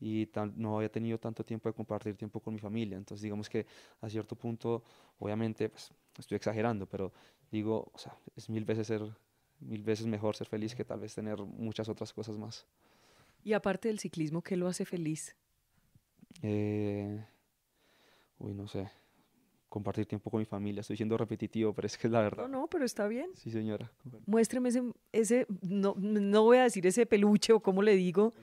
y no había tenido tanto tiempo de compartir tiempo con mi familia. Entonces, digamos que a cierto punto, obviamente, pues estoy exagerando, pero digo, o sea, es mil veces, ser, mil veces mejor ser feliz que tal vez tener muchas otras cosas más. Y aparte del ciclismo, ¿qué lo hace feliz? Eh, uy, no sé. Compartir tiempo con mi familia. Estoy siendo repetitivo, pero es que es la verdad. No, no, pero está bien. Sí, señora. Muéstreme ese, ese no, no voy a decir ese peluche o cómo le digo.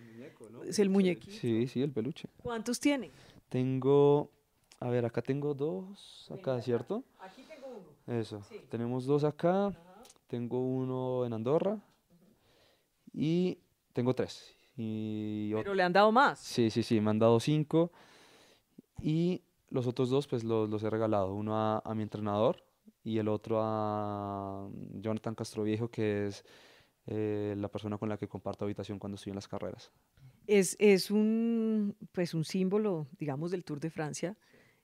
Es el muñequito. Sí, sí, el peluche. ¿Cuántos tiene? Tengo, a ver, acá tengo dos, acá, ¿cierto? Aquí tengo uno. Eso. Tenemos dos acá, tengo uno en Andorra y tengo tres. Y Pero le han dado más. Sí, sí, sí, me han dado cinco. Y los otros dos, pues los, los he regalado. Uno a, mi entrenador y el otro a Jonathan Castroviejo, que es eh, la persona con la que comparto habitación cuando estoy en las carreras es, un, pues un símbolo, digamos, del Tour de Francia.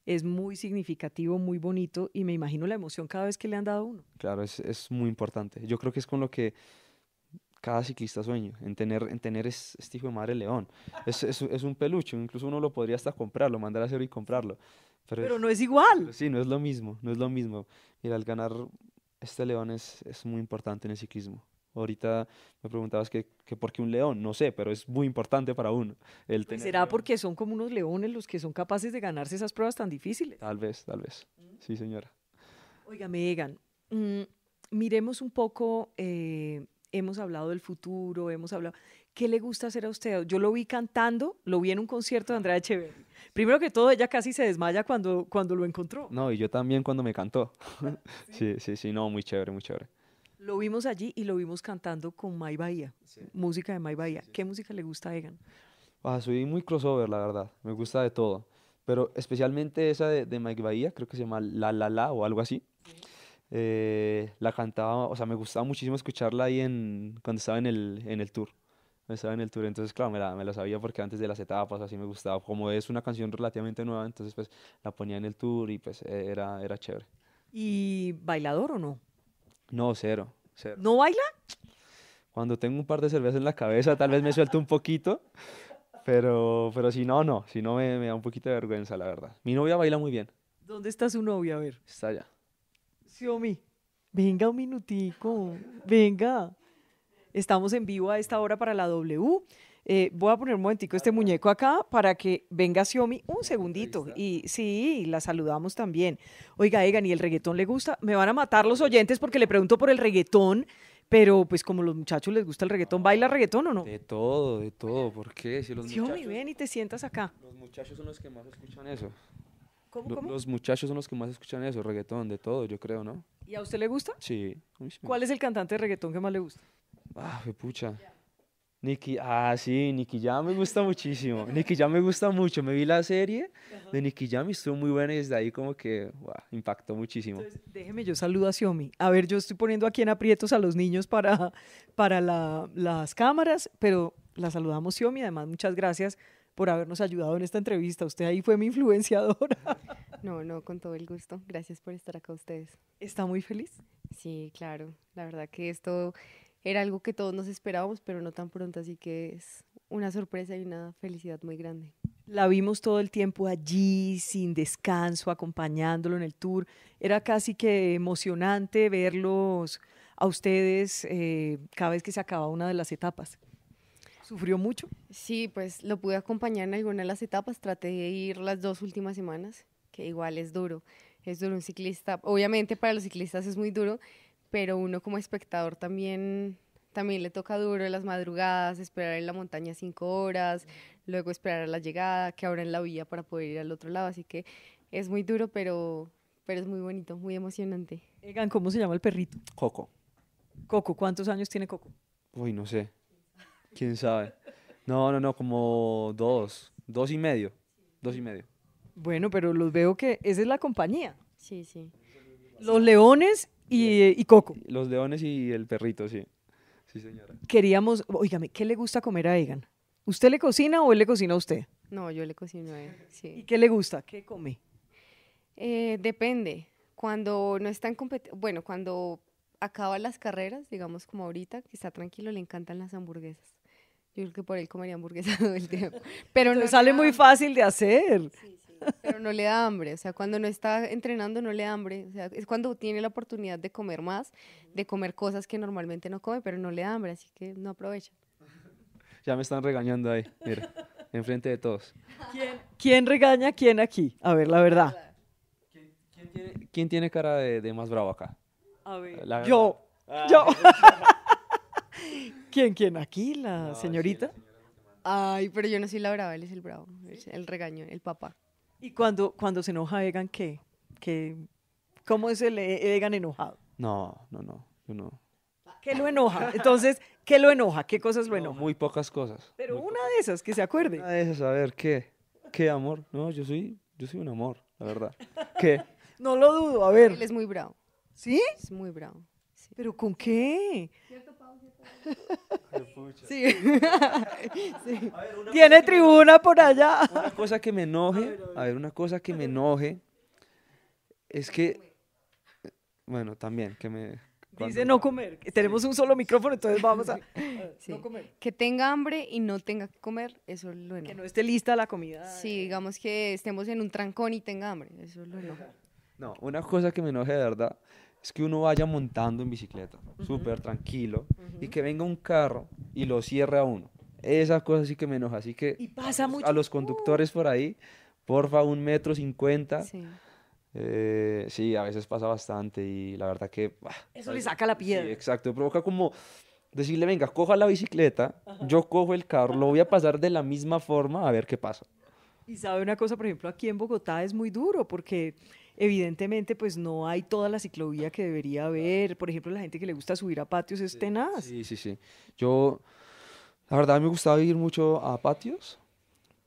Es muy significativo, muy bonito y me imagino la emoción cada vez que le han dado uno. Claro, es, muy importante. Yo creo que es con lo que cada ciclista sueña, en tener, en tener este hijo de madre león. Es, un peluche, incluso uno lo podría hasta comprarlo, mandar a hacer y comprarlo. Pero, no es igual. sí, no es lo mismo, no es lo mismo. Mira, al ganar este león es, es muy importante en el ciclismo. Ahorita me preguntabas que, que por qué un león, no sé, pero es muy importante para uno. El tener ¿Será porque son como unos leones los que son capaces de ganarse esas pruebas tan difíciles? Tal vez, tal vez. Sí, señora. Oiga, Megan, mm, miremos un poco, eh, hemos hablado del futuro, hemos hablado... ¿Qué le gusta hacer a usted? Yo lo vi cantando, lo vi en un concierto de Andrea Echeverri. Primero que todo, ella casi se desmaya cuando, cuando lo encontró. No, y yo también cuando me cantó. Ah, sí, sí, sí, no, muy chévere, muy chévere. Lo vimos allí y lo vimos cantando con May Bahía, música de May Bahía. ¿Qué música le gusta a Egan? Ah, soy muy crossover, la verdad. Me gusta de todo. Pero especialmente esa de, de Mike Bahía, creo que se llama La La La o algo así. Eh, la cantaba, o sea, me gustaba muchísimo escucharla ahí en, cuando estaba en el, en el tour. Estaba en el tour, entonces, claro, me la, sabía porque antes de las etapas así me gustaba. Como es una canción relativamente nueva, entonces, pues la ponía en el tour y pues e-, era, era chévere. ¿Y bailador o no? No, cero, ¿No baila? Cuando tengo un par de cervezas en la cabeza, tal vez me suelto un poquito, pero, pero si no, no, si no me, da un poquito de vergüenza, la verdad. Mi novia baila muy bien. ¿Dónde está su novia? A ver. Está allá. Xiaomi, venga un minutico, venga. Estamos en vivo a esta hora para la W. Eh, voy a poner un momentico este muñeco acá para que venga Xiaomi un segundito. Y sí, la saludamos también. Oiga, Egan, ¿y el reggaetón le gusta? Me van a matar los oyentes porque le pregunto por el reggaetón. Pero pues como los muchachos les gusta el reggaetón, ¿baila reggaetón o no? De todo, de todo. ¿Por qué? Si los Xiaomi, ven y te sientas acá. Los muchachos son los que más escuchan eso. ¿Cómo, cómo? Los muchachos son los que más escuchan eso, reggaetón, de todo, yo creo, ¿no? ¿Y a usted le gusta? Sí. ¿Cuál es el cantante de reggaetón que más le gusta? Ah, pucha. Niki ah, sí, Nicky ya me gusta muchísimo. Nicky ya me gusta mucho. Me vi la serie de Nicky Jam y estuvo muy buena y desde ahí como que wow, impactó muchísimo. déjeme, yo saludo a Xiaomi. A ver, yo estoy poniendo aquí en aprietos a los niños para, para las cámaras, pero la saludamos Xiaomi. Además, muchas gracias por habernos ayudado en esta entrevista. Usted ahí fue mi influenciadora. No, no, con todo el gusto. Gracias por estar acá ustedes. ¿Está muy feliz? Sí, claro. La verdad que esto era algo que todos nos esperábamos, pero no tan pronto, así que es una sorpresa y una felicidad muy grande. La vimos todo el tiempo allí, sin descanso, acompañándolo en el tour. Era casi que emocionante verlos a ustedes eh, cada vez que se acababa una de las etapas. ¿Sufrió mucho? Sí, pues lo pude acompañar en alguna de las etapas. Traté de ir las dos últimas semanas, que igual es duro. Es duro un ciclista. Obviamente para los ciclistas es muy duro pero uno como espectador también también le toca duro las madrugadas, esperar en la montaña cinco horas, luego esperar a la llegada, que abran la vía para poder ir al otro lado. Así que es muy duro, pero, pero es muy bonito, muy emocionante. Egan, ¿cómo se llama el perrito? Coco. Coco, ¿cuántos años tiene Coco? Uy, no sé. ¿Quién sabe? No, no, no, como dos, dos y medio, dos y medio. Bueno, pero los veo que esa es la compañía. Sí, sí. Los leones eh, y, Coco. Los leones y el perrito, sí. Sí, señora. Queríamos, oígame, ¿qué le gusta comer a Egan? ¿Usted le cocina o él le cocina a usted? No, yo le cocino a él, sí. ¿Y qué le gusta? ¿Qué come? Eh, depende. Cuando no están bueno, cuando acaba las carreras, digamos como ahorita, que está tranquilo, le encantan las hamburguesas. Yo creo que por él comería hamburguesas todo el tiempo. Pero no sale muy fácil de hacer. Pero no le da hambre, o sea, cuando no está entrenando no le da hambre, o sea, es cuando tiene la oportunidad de comer más, de comer cosas que normalmente no come, pero no le da hambre, así que no aprovecha. Ya me están regañando ahí, mira, enfrente de todos. ¿Quién, regaña quién aquí? A ver, la verdad. ¿Quién, tiene, cara de, más bravo acá? A ver, yo, ah. yo. ¿Quién, quién? ¿Aquí, la señorita? Ay, pero yo no soy la brava, él es el bravo, el regaño, el papá. ¿Y cuando, cuando se enoja Egan, qué? ¿Qué ¿Cómo es el e-, Egan enojado? No, no, no, yo no. ¿Qué lo enoja? Entonces, ¿qué lo enoja? ¿Qué cosas lo muy pocas cosas. Pero una de esas, que se acuerde. Una de esas, a ver, ¿qué? ¿Qué amor? No, yo soy, yo soy un amor, la verdad. ¿Qué? no lo dudo, a ver. Él es muy bravo. ¿Sí? Es muy bravo. ¿Pero con qué? Sí. Tiene tribuna por allá. Una cosa que me enoje, a ver, una cosa que me enoje es que, bueno, también, que me... Dice no comer. Tenemos un solo micrófono, entonces vamos a... Que tenga hambre y no tenga que comer, eso lo Que no esté lista la comida. Sí, eh. digamos que estemos en un trancón y tenga hambre, eso es lo enojo. No, una cosa que me enoje de verdad es que uno vaya montando en bicicleta, súper tranquilo, y que venga un carro y lo cierre a uno. Esa cosa sí que me enoja. Así que pasa a, los conductores por ahí, porfa, un metro cincuenta. Sí. Eh, a veces pasa bastante y la verdad que... Ah, Eso le saca la piedra. Sí, exacto, provoca como decirle, venga, coja la bicicleta, yo cojo el carro, lo voy a pasar de la misma forma a ver qué pasa. Y sabe una cosa, por ejemplo, aquí en Bogotá es muy duro porque evidentemente pues no hay toda la ciclovía que debería haber. Por ejemplo, la gente que le gusta subir a patios es tenaz. Sí, sí, sí. Yo, la verdad me gustaba ir mucho a patios,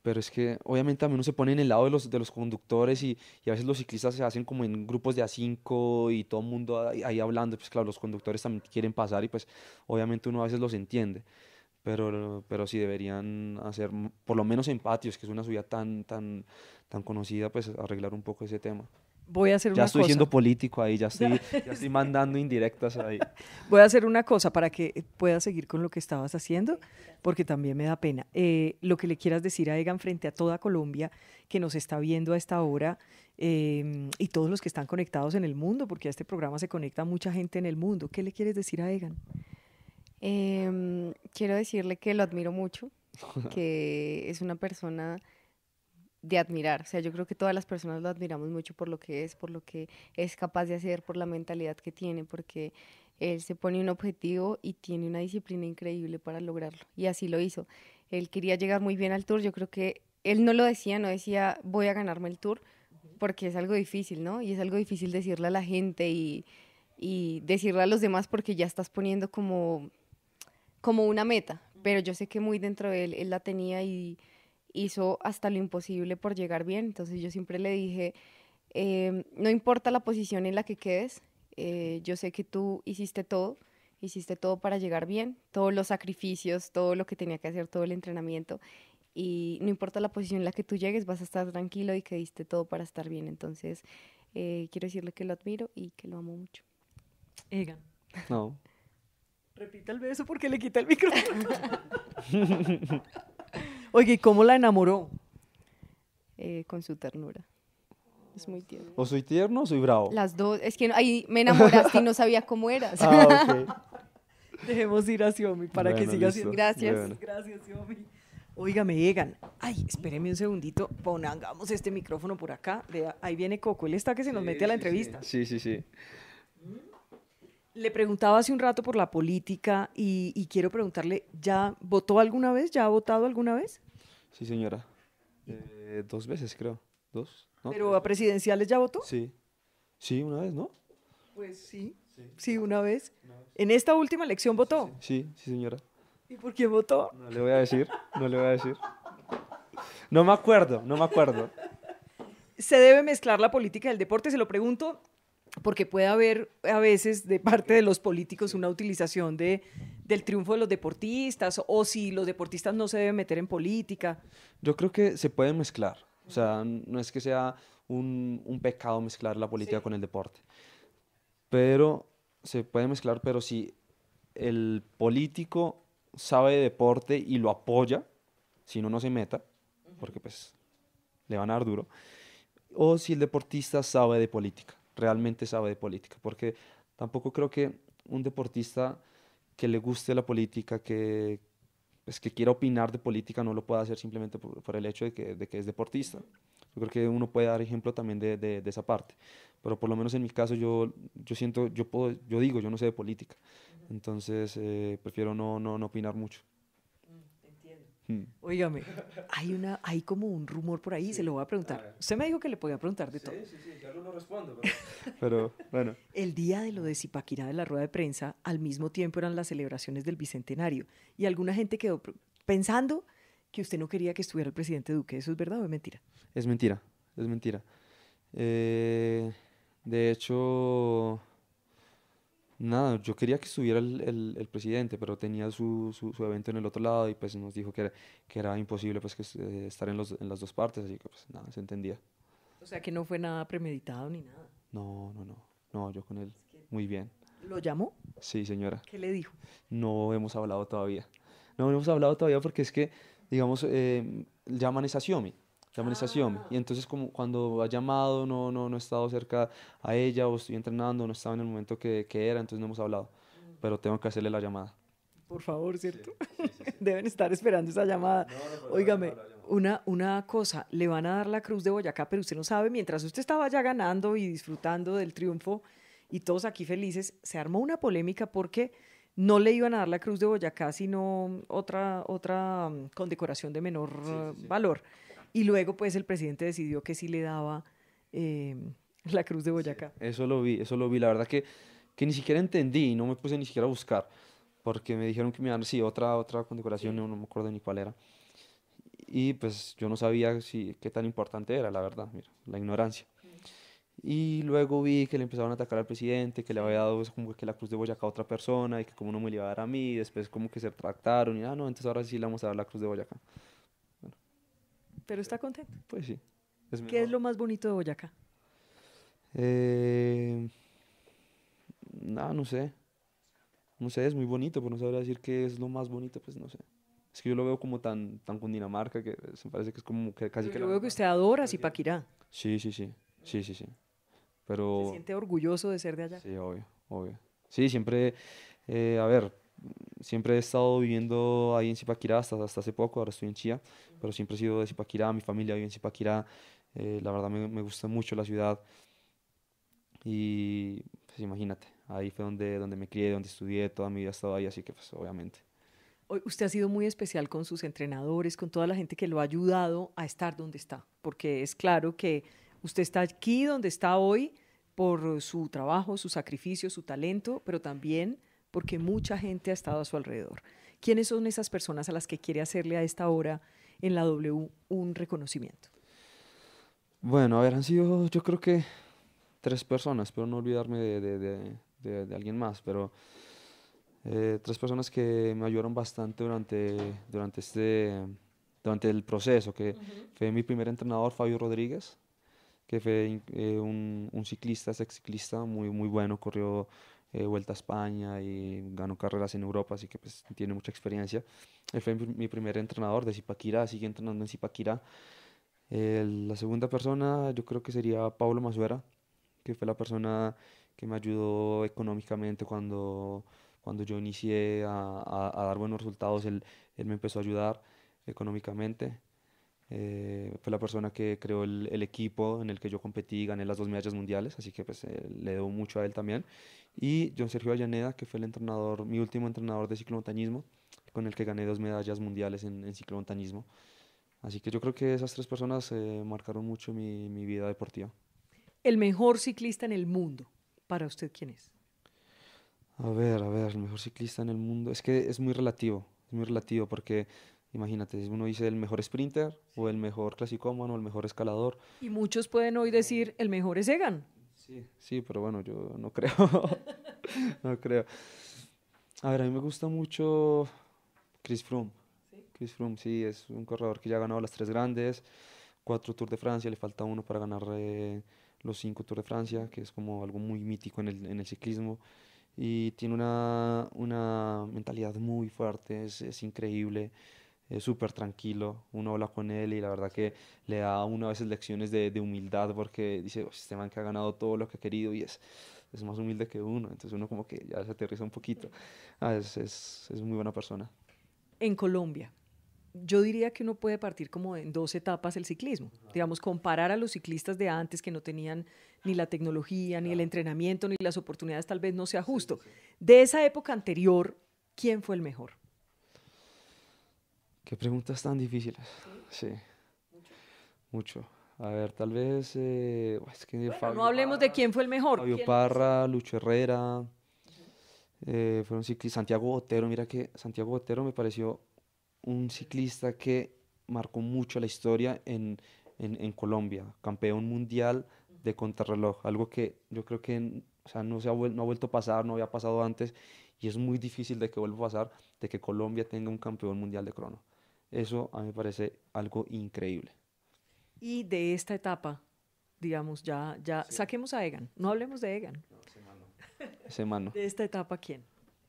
pero es que obviamente también uno se pone en el lado de los, de los conductores y, y a veces los ciclistas se hacen como en grupos de A5 y todo el mundo ahí, ahí hablando. Pues claro, los conductores también quieren pasar y pues obviamente uno a veces los entiende pero, pero sí deberían hacer, por lo menos en patios, que es una ciudad tan, tan, tan conocida, pues arreglar un poco ese tema. Voy a hacer ya estoy siendo político ahí, ya estoy, mandando indirectas ahí. Voy a hacer una cosa para que eh, puedas seguir con lo que estabas haciendo, porque también me da pena. Eh, lo que le quieras decir a Egan frente a toda Colombia que nos está viendo a esta hora em, y todos los que están conectados en el mundo, porque a este programa se conecta mucha gente en el mundo. ¿Qué le quieres decir a Egan? Eh, quiero decirle que lo admiro mucho, que es una persona de admirar. O sea, yo creo que todas las personas lo admiramos mucho por lo que es, por lo que es capaz de hacer, por la mentalidad que tiene, porque él se pone un objetivo y tiene una disciplina increíble para lograrlo. Y así lo hizo. Él quería llegar muy bien al tour. Yo creo que él no lo decía, no decía voy a ganarme el tour, porque es algo difícil, ¿no? Y es algo difícil decirle a la gente y decirle a los demás porque ya estás poniendo como como una meta, pero yo sé que muy dentro de él, él la tenía y hizo hasta lo imposible por llegar bien, entonces yo siempre le dije, em, no importa la posición en la que quedes, eh, yo sé que tú hiciste todo, hiciste todo para llegar bien, todos los sacrificios, todo lo que tenía que hacer, todo el entrenamiento, y no importa la posición en la que tú llegues, vas a estar tranquilo y que diste todo para estar bien, entonces eh, quiero decirle que lo admiro y que lo amo mucho. Egan. No, Repita el beso porque le quita el micrófono. Oye, ¿y cómo la enamoró? Eh, con su ternura. Es muy tierno. ¿O soy tierno o soy bravo? Las dos. Es que ahí me enamoraste y no sabía cómo eras. Ah, Dejemos ir a Xiaomi para que siga siendo. Gracias. Gracias, Xiaomi. me llegan. Ay, espéreme un segundito. Pongamos este micrófono por acá. Ahí viene Coco. Él está que se nos mete a la entrevista. sí. sí. sí. Le preguntaba hace un rato por la política y, quiero preguntarle, ¿ya votó alguna vez? ¿Ya ha votado alguna vez? Sí, señora. Eh, dos veces, creo. Dos. ¿Pero a presidenciales ya votó? Sí. Sí, una vez, ¿no? Pues sí. Sí, una, vez. ¿En esta última elección votó? Sí, sí, señora. ¿Y por qué votó? No le voy a decir, no le voy a decir. No me acuerdo, no me acuerdo. ¿Se debe mezclar la política y el deporte? Se lo pregunto porque puede haber a veces de parte de los políticos una utilización de, del triunfo de los deportistas o si los deportistas no se deben meter en política. Yo creo que se puede mezclar, o sea, no es que sea un, pecado mezclar la política con el deporte, pero se puede mezclar, pero si el político sabe de deporte y lo apoya, si no, no se meta, porque pues le van a dar duro, o si el deportista sabe de política realmente sabe de política, porque tampoco creo que un deportista que le guste la política, que, es pues, que quiera opinar de política, no lo pueda hacer simplemente por, el hecho de que, de que, es deportista. Yo creo que uno puede dar ejemplo también de, de, esa parte, pero por lo menos en mi caso yo, yo siento, yo, puedo, yo digo, yo no sé de política, entonces eh, prefiero no, no, no opinar mucho. Mm. Óigame, hay, una, hay como un rumor por ahí, se lo voy a preguntar. Ah. Usted me dijo que le podía preguntar de sí, todo. Sí, sí, yo no respondo, pero... bueno. El día de lo de Zipaquirá de la rueda de prensa, al mismo tiempo eran las celebraciones del Bicentenario y alguna gente quedó pensando que usted no quería que estuviera el presidente Duque. ¿Eso es verdad o es mentira? Es mentira, es mentira. Eh, de hecho, Nada, yo quería que estuviera el, presidente, pero tenía su, evento en el otro lado y pues nos dijo que era, que era imposible pues que eh, estar en, los, las dos partes, así que pues nada, se entendía. O sea que no fue nada premeditado ni nada. No, no, no, no, yo con él muy bien. ¿Lo llamó? Sí, señora. ¿Qué le dijo? No hemos hablado todavía. No, hemos hablado todavía porque es que, digamos, eh, llaman esa Xiaomi la ah. Y entonces como cuando ha llamado, no, no, no he estado cerca a ella o estoy entrenando, no estaba en el momento que, era, entonces no hemos hablado. Mm. Pero tengo que hacerle la llamada. Por favor, ¿cierto? Deben estar esperando esa llamada. Óigame, una, una cosa, le van a dar la cruz de Boyacá, pero usted no sabe, mientras usted estaba ya ganando y disfrutando del triunfo y todos aquí felices, se armó una polémica porque no le iban a dar la cruz de Boyacá, sino otra, otra mm, condecoración de menor valor. Y luego, pues, el presidente decidió que sí le daba em, la Cruz de Boyacá. eso lo vi, eso lo vi. La verdad que, que ni siquiera entendí, no me puse ni siquiera a buscar, porque me dijeron que me iban, sí, otra, otra condecoración, no, me acuerdo ni cuál era. Y pues yo no sabía si, qué tan importante era, la verdad, mira, la ignorancia. Y luego vi que le empezaron a atacar al presidente, que le había dado pues, como que la cruz de Boyacá a otra persona y que como no me iba a dar a mí, y después como que se retractaron y ah, no, entonces ahora sí le vamos a dar la cruz de Boyacá. Pero está contento. Pues sí. ¿Qué es lo más bonito de Boyacá? Eh, no, no sé. No sé, es muy bonito, pero no sabría decir qué es lo más bonito, pues no sé. Es que yo lo veo como tan, tan con Dinamarca que se parece que es como que casi que... Yo veo que usted adora Zipaquirá. Sí, sí, sí. Sí, sí, sí. Pero... ¿Se siente orgulloso de ser de allá? Sí, obvio, obvio. Sí, siempre... Eh, a ver, siempre he estado viviendo ahí en Zipaquirá hasta, hace poco, ahora estoy en Chía, pero siempre he sido de Zipaquirá, mi familia vive en Zipaquirá, eh, la verdad me, gusta mucho la ciudad y pues imagínate, ahí fue donde, donde me crié, donde estudié, toda mi vida he estado ahí, así que pues obviamente. Usted ha sido muy especial con sus entrenadores, con toda la gente que lo ha ayudado a estar donde está, porque es claro que usted está aquí donde está hoy por su trabajo, su sacrificio, su talento, pero también porque mucha gente ha estado a su alrededor. ¿Quiénes son esas personas a las que quiere hacerle a esta hora en la W un reconocimiento? Bueno, a ver, han sido yo creo que tres personas, pero no olvidarme de, de, alguien más, pero eh, tres personas que me ayudaron bastante durante, durante, este, durante el proceso, que fue mi primer entrenador, Fabio Rodríguez, que fue eh, un, un, ciclista, ex ciclista muy, muy bueno, corrió de eh, Vuelta a España y ganó carreras en Europa, así que pues tiene mucha experiencia. Él fue mi primer entrenador de Zipaquirá, sigue entrenando en Zipaquirá. la segunda persona yo creo que sería Pablo Mazuera, que fue la persona que me ayudó económicamente cuando, cuando yo inicié a, a dar buenos resultados. Él, él me empezó a ayudar económicamente. Eh, fue la persona que creó el, equipo en el que yo competí, y gané las dos medallas mundiales, así que pues, eh, le debo mucho a él también. Y John Sergio Allaneda, que fue el entrenador, mi último entrenador de ciclomontañismo, con el que gané dos medallas mundiales en, en ciclomontañismo. Así que yo creo que esas tres personas eh, marcaron mucho mi, mi vida deportiva. ¿El mejor ciclista en el mundo? ¿Para usted quién es? A ver, a ver, el mejor ciclista en el mundo. Es que es muy relativo, es muy relativo porque Imagínate, uno dice el mejor sprinter o el mejor clasicómano, el mejor escalador. Y muchos pueden hoy decir el mejor es Egan. Sí, sí, pero bueno, yo no creo. no creo. A ver, a mí me gusta mucho Chris Froome. Chris Froome, sí, es un corredor que ya ha ganado las tres grandes, cuatro Tours de Francia, le falta uno para ganar eh, los cinco Tours de Francia, que es como algo muy mítico en el, ciclismo y tiene una, mentalidad muy fuerte, es, es, increíble es súper tranquilo, uno habla con él y la verdad que le da a uno a veces lecciones de, humildad porque dice, sistema que ha ganado todo lo que ha querido y es, es más humilde que uno, entonces uno como que ya se aterriza un poquito, ah, es, es, muy buena persona. En Colombia, yo diría que uno puede partir como en dos etapas el ciclismo, digamos, comparar a los ciclistas de antes que no tenían ni la tecnología, ni el entrenamiento, ni las oportunidades, tal vez no sea justo. De esa época anterior, ¿quién fue el mejor? Qué preguntas tan difíciles. Sí. Mucho. A ver, tal vez. Eh, no hablemos de quién fue el mejor. Fabio Parra, Lucho Herrera. Eh, Santiago Botero. Mira que Santiago Botero me pareció un ciclista que marcó mucho la historia en, Colombia. Campeón mundial de contrarreloj. Algo que yo creo que o no, se ha no ha vuelto a pasar, no había pasado antes. Y es muy difícil de que vuelva a pasar, de que Colombia tenga un campeón mundial de crono. Eso a mí me parece algo increíble. Y de esta etapa, digamos, ya, ya saquemos a Egan, no hablemos de Egan. No, ese De esta etapa, ¿quién?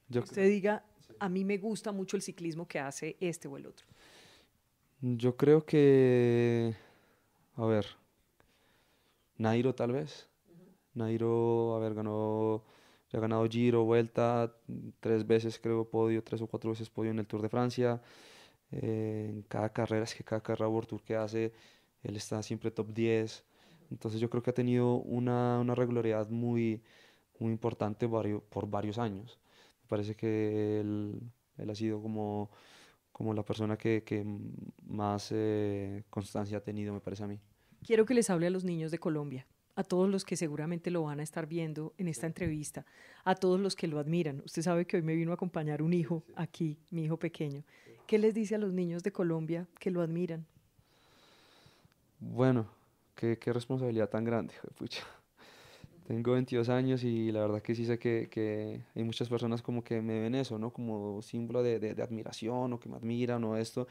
Yo usted diga, a mí me gusta mucho el ciclismo que hace este o el otro. Yo creo que, a ver, Nairo tal vez. Nairo, a ver, ganó, ya ha ganado Giro, Vuelta, tres veces creo podio, tres o cuatro veces podio en el Tour de Francia. Eh, en cada carrera, es que cada carrera World Tour que hace, él está siempre top 10. Entonces yo creo que ha tenido una, una regularidad muy, muy importante por varios años. Me parece que él, él ha sido como, como la persona que, que más eh, constancia ha tenido, me parece a mí. Quiero que les hable a los niños de Colombia, a todos los que seguramente lo van a estar viendo en esta entrevista, a todos los que lo admiran. Usted sabe que hoy me vino a acompañar un hijo aquí, mi hijo pequeño. ¿Qué les dice a los niños de Colombia que lo admiran? Bueno, qué, responsabilidad tan grande, pucha. Tengo 22 años y la verdad que sí sé que, hay muchas personas como que me ven eso, ¿no? Como símbolo de, admiración o que me admiran o esto.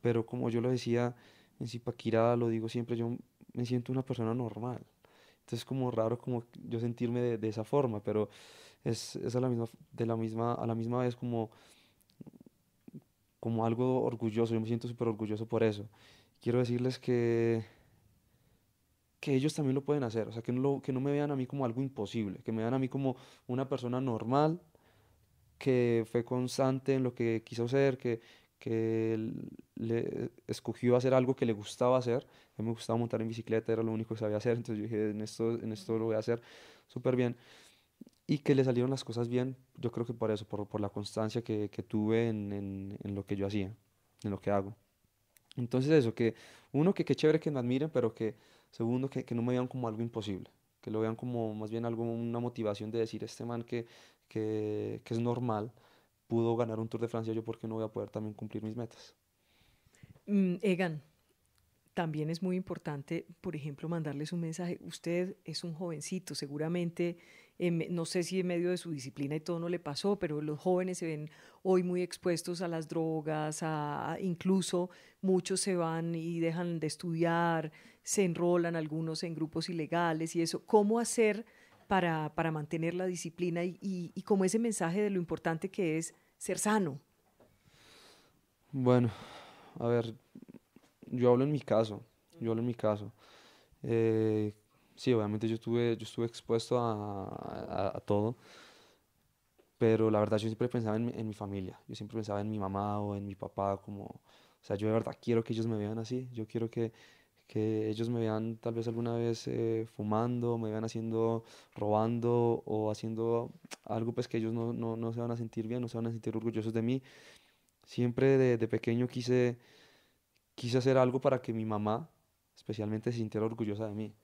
Pero como yo lo decía en Zipaquirá, lo digo siempre, yo me siento una persona normal. Entonces es como raro como yo sentirme de, esa forma, pero es, la misma, de la misma, a la misma vez como como algo orgulloso, yo me siento súper orgulloso por eso. Quiero decirles que, que ellos también lo pueden hacer, o sea, que no, lo, que no me vean a mí como algo imposible, que me vean a mí como una persona normal, que fue constante en lo que quiso ser, que, que le escogió hacer algo que le gustaba hacer. A mí me gustaba montar en bicicleta, era lo único que sabía hacer, entonces yo dije, en esto, en esto lo voy a hacer súper bien y que le salieron las cosas bien, yo creo que por eso, por, la constancia que, tuve en, lo que yo hacía, en lo que hago. Entonces eso, que uno, que qué chévere que me admiren, pero que segundo, que, no me vean como algo imposible, que lo vean como más bien algo, una motivación de decir, este man que, que, es normal, pudo ganar un Tour de Francia, yo por qué no voy a poder también cumplir mis metas. Mm, Egan, también es muy importante, por ejemplo, mandarles un mensaje. Usted es un jovencito, seguramente no sé si en medio de su disciplina y todo no le pasó, pero los jóvenes se ven hoy muy expuestos a las drogas, incluso muchos se van y dejan de estudiar, se enrolan algunos en grupos ilegales y eso. ¿Cómo hacer para, mantener la disciplina y, como ese mensaje de lo importante que es ser sano? Bueno, a ver, yo hablo en mi caso, yo hablo en mi caso. Eh, sí, obviamente yo estuve, yo estuve expuesto a, todo, pero la verdad yo siempre pensaba en, mi familia, yo siempre pensaba en mi mamá o en mi papá, como, o sea, yo de verdad quiero que ellos me vean así, yo quiero que, que ellos me vean tal vez alguna vez eh, fumando, me vean haciendo, robando o haciendo algo pues que ellos no, no, no, se van a sentir bien, no se van a sentir orgullosos de mí. Siempre de, de pequeño quise, quise hacer algo para que mi mamá especialmente se sintiera orgullosa de mí.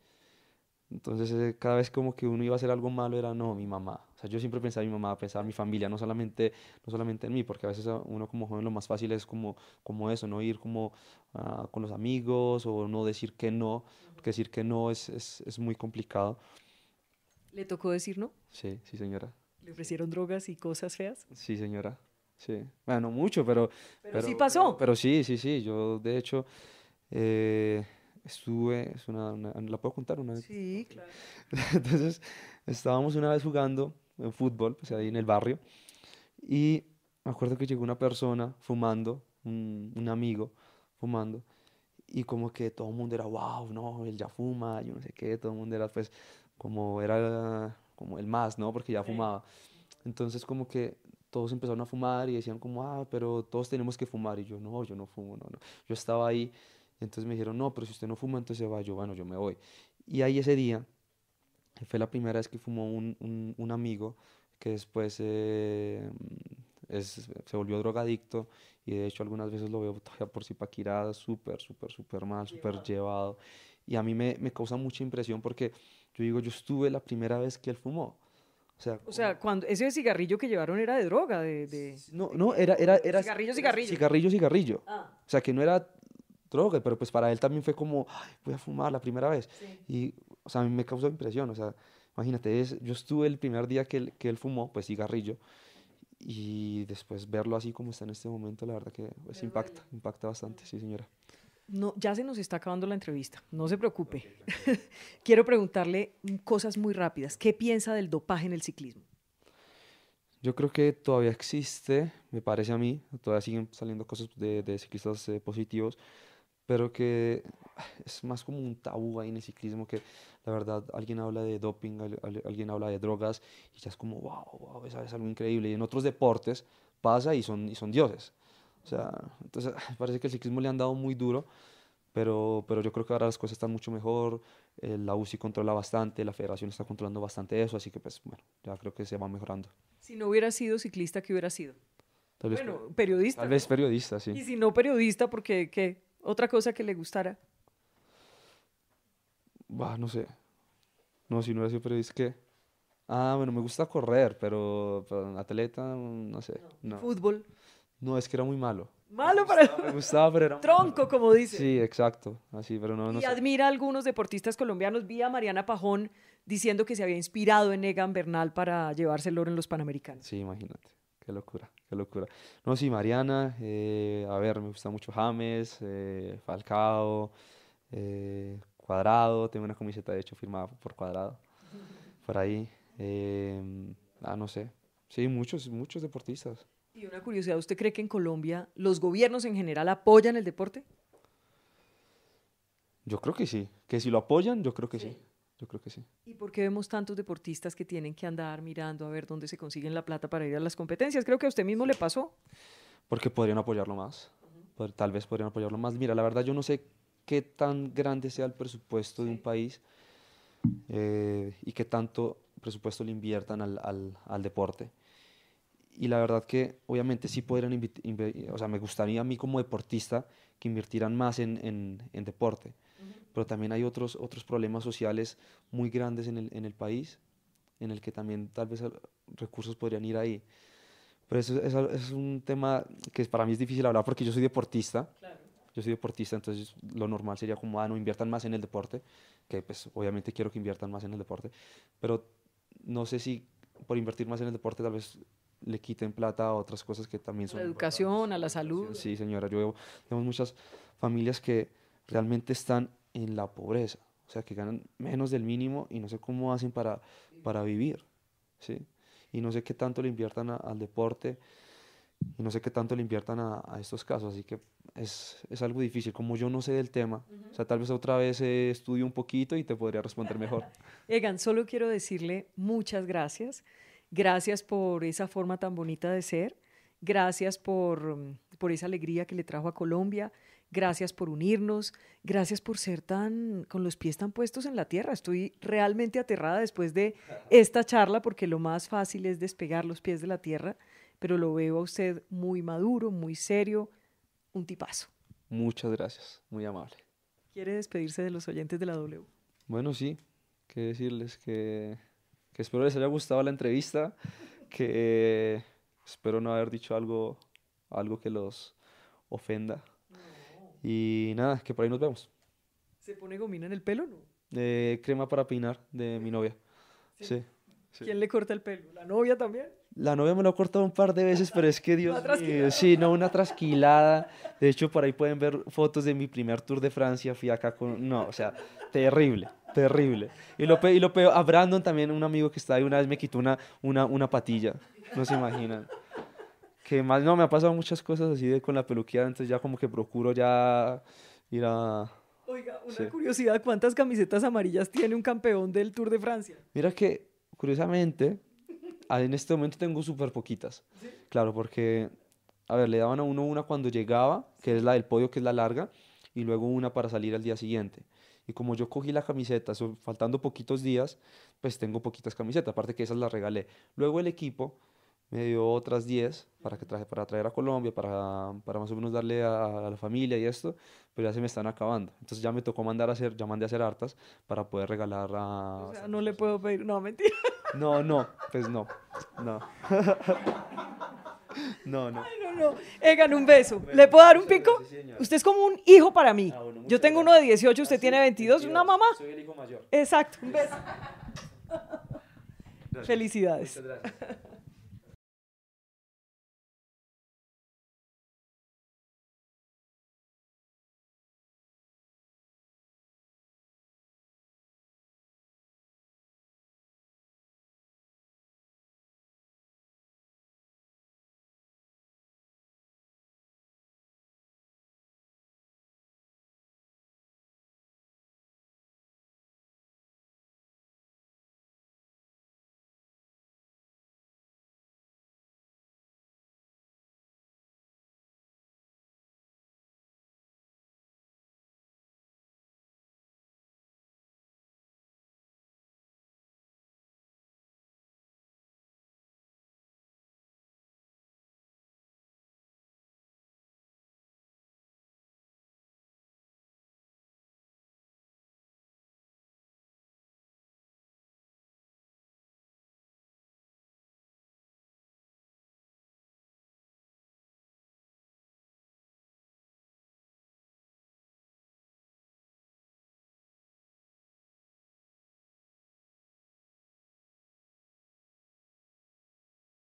Entonces eh, cada vez como que uno iba a hacer algo malo era no, mi mamá. O sea, yo siempre pensaba en mi mamá, pensaba en mi familia, no solamente, no solamente en mí, porque a veces ah, uno como joven lo más fácil es como, como eso, no ir como ah, con los amigos o no decir que no, porque decir que no es, es, es muy complicado. ¿Le tocó decir no? Sí, sí señora. ¿Le ofrecieron drogas y cosas feas? Sí señora, sí. Bueno, no mucho, pero... Pero, sí pasó. Pero, pero sí, sí, sí. Yo de hecho... Eh, estuve, es una, ¿la puedo contar una vez? Sí, claro. Entonces, estábamos una vez jugando en fútbol, pues ahí en el barrio, y me acuerdo que llegó una persona fumando, un, amigo fumando, y como que todo el mundo era, wow, no, él ya fuma, yo no sé qué, todo el mundo era, pues, como era como el más, ¿no? Porque ya fumaba. Entonces, como que todos empezaron a fumar y decían como, ah, pero todos tenemos que fumar. Y yo, no, yo no fumo, no, no. Yo estaba ahí entonces me dijeron, no, pero si usted no fuma, entonces se va. Yo, bueno, yo me voy. Y ahí ese día, fue la primera vez que fumó un, un, amigo que después eh, es, se volvió drogadicto y de hecho algunas veces lo veo todavía por paquirada, súper, súper, súper mal, súper llevado. Y a mí me, me, causa mucha impresión porque yo digo, yo estuve la primera vez que él fumó. O sea, o sea cuando ese cigarrillo que llevaron era de droga, de... no, no, era... era, era cigarrillo, cigarrillo. Cigarrillo, cigarrillo. Ah. O sea, que no era droga, pero pues para él también fue como, voy a fumar la primera vez. Y, o sea, a mí me causó impresión, o sea, imagínate, es, yo estuve el primer día que él, que él fumó, pues cigarrillo, y después verlo así como está en este momento, la verdad que pues, impacta, impacta bastante, sí señora. No, ya se nos está acabando la entrevista, no se preocupe. Quiero preguntarle cosas muy rápidas. ¿Qué piensa del dopaje en el ciclismo? Yo creo que todavía existe, me parece a mí, todavía siguen saliendo cosas de, ciclistas eh, positivos pero que ah, es más como un tabú ahí en el ciclismo que la verdad alguien habla de doping, alguien habla de drogas y ya es como, wow, wow, es, algo increíble. Y en otros deportes pasa y son, y son dioses. O sea, entonces parece que el ciclismo le han dado muy duro, pero, pero yo creo que ahora las cosas están mucho mejor, eh, la UCI controla bastante, la federación está controlando bastante eso, así que pues bueno, ya creo que se va mejorando. Si no hubiera sido ciclista, ¿qué hubiera sido? Tal vez, bueno, periodista. Tal vez periodista, sí. Y si no periodista, porque qué? Otra cosa que le gustara. Bah, no sé. No, si no era siempre. Ah, bueno, me gusta correr, pero, atleta, no sé. Fútbol. No, es que era muy malo. Malo para Me gustaba, pero era... Tronco, como dice. Sí, exacto. Así, pero no, y admira a algunos deportistas colombianos. Vi a Mariana Pajón diciendo que se había inspirado en Egan Bernal para llevarse el oro en los Panamericanos. Sí, imagínate. Qué locura, qué locura. No, sí, Mariana, eh, a ver, me gusta mucho James, eh, Falcao, eh, Cuadrado, tengo una camiseta de hecho firmada por Cuadrado, por ahí. Em, ah, no sé, sí, muchos, muchos deportistas. Y una curiosidad, ¿usted cree que en Colombia los gobiernos en general apoyan el deporte? Yo creo que sí, que si lo apoyan, yo creo que sí. Yo creo que sí. ¿Y por qué vemos tantos deportistas que tienen que andar mirando a ver dónde se consiguen la plata para ir a las competencias? Creo que a usted mismo le pasó. Porque podrían apoyarlo más. Tal vez podrían apoyarlo más. Mira, la verdad yo no sé qué tan grande sea el presupuesto de un país eh, y qué tanto presupuesto le inviertan al, al, al, deporte. Y la verdad que obviamente sí podrían, o sea, me gustaría a mí como deportista que invirtieran más en, en, en deporte pero también hay otros, otros problemas sociales muy grandes en el, en el país, en el que también tal vez recursos podrían ir ahí. Pero eso, es un tema que para mí es difícil hablar porque yo soy deportista. Yo soy deportista, entonces lo normal sería como, ah, no inviertan más en el deporte, que pues obviamente quiero que inviertan más en el deporte, pero no sé si por invertir más en el deporte tal vez le quiten plata a otras cosas que también son... La educación, a la salud. Sí, señora, yo muchas familias que realmente están en la pobreza, o sea, que ganan menos del mínimo y no sé cómo hacen para, para vivir, ¿sí? Y no sé qué tanto le inviertan al deporte y no sé qué tanto le inviertan a, estos casos, así que es, algo difícil. Como yo no sé del tema, o sea, tal vez otra vez estudie estudio un poquito y te podría responder mejor. Egan, solo quiero decirle muchas gracias. Gracias por esa forma tan bonita de ser. Gracias por, por esa alegría que le trajo a Colombia. Gracias por unirnos, gracias por ser tan con los pies tan puestos en la tierra. Estoy realmente aterrada después de esta charla porque lo más fácil es despegar los pies de la tierra, pero lo veo a usted muy maduro, muy serio, un tipazo. Muchas gracias, muy amable. ¿Quiere despedirse de los oyentes de la W? Bueno, sí, que decirles que, que espero les haya gustado la entrevista, que espero no haber dicho algo, algo que los ofenda. Y nada, que por ahí nos vemos. ¿Se pone gomina en el pelo no? Eh, crema para peinar de mi novia. ¿Sí? sí. quién le corta el pelo? ¿La novia también? La novia me lo ha cortado un par de veces, pero es que Dios sí, no, una trasquilada. De hecho, por ahí pueden ver fotos de mi primer tour de Francia. Fui acá con. No, o sea, terrible, terrible. Y lo, lo a Brandon también, un amigo que está ahí, una vez me quitó una, una, una patilla. No se imaginan que más no me ha pasado muchas cosas así de con la peluquía, entonces ya como que procuro ya ir a Oiga, una curiosidad, ¿cuántas camisetas amarillas tiene un campeón del Tour de Francia? Mira que curiosamente en este momento tengo súper poquitas. Claro, porque a ver, le daban a uno una cuando llegaba, que es la del podio, que es la larga, y luego una para salir al día siguiente. Y como yo cogí la camiseta, faltando poquitos días, pues tengo poquitas camisetas, aparte que esas las regalé. Luego el equipo me dio otras 10 para, que traje, para traer a Colombia, para, para más o menos darle a, la familia y esto, pero ya se me están acabando. Entonces ya me tocó mandar a hacer, ya mandé a hacer hartas para poder regalar a... O sea, no le puedo pedir, no, mentira. No, no, pues no, no. No, no. Ay, no, no. Egan, un beso. ¿Le puedo dar un pico? usted es como un hijo para mí. Ah, Yo tengo uno de 18, usted ah, tiene 22, una mamá. Soy el hijo mayor. Exacto, un beso. Felicidades. gracias.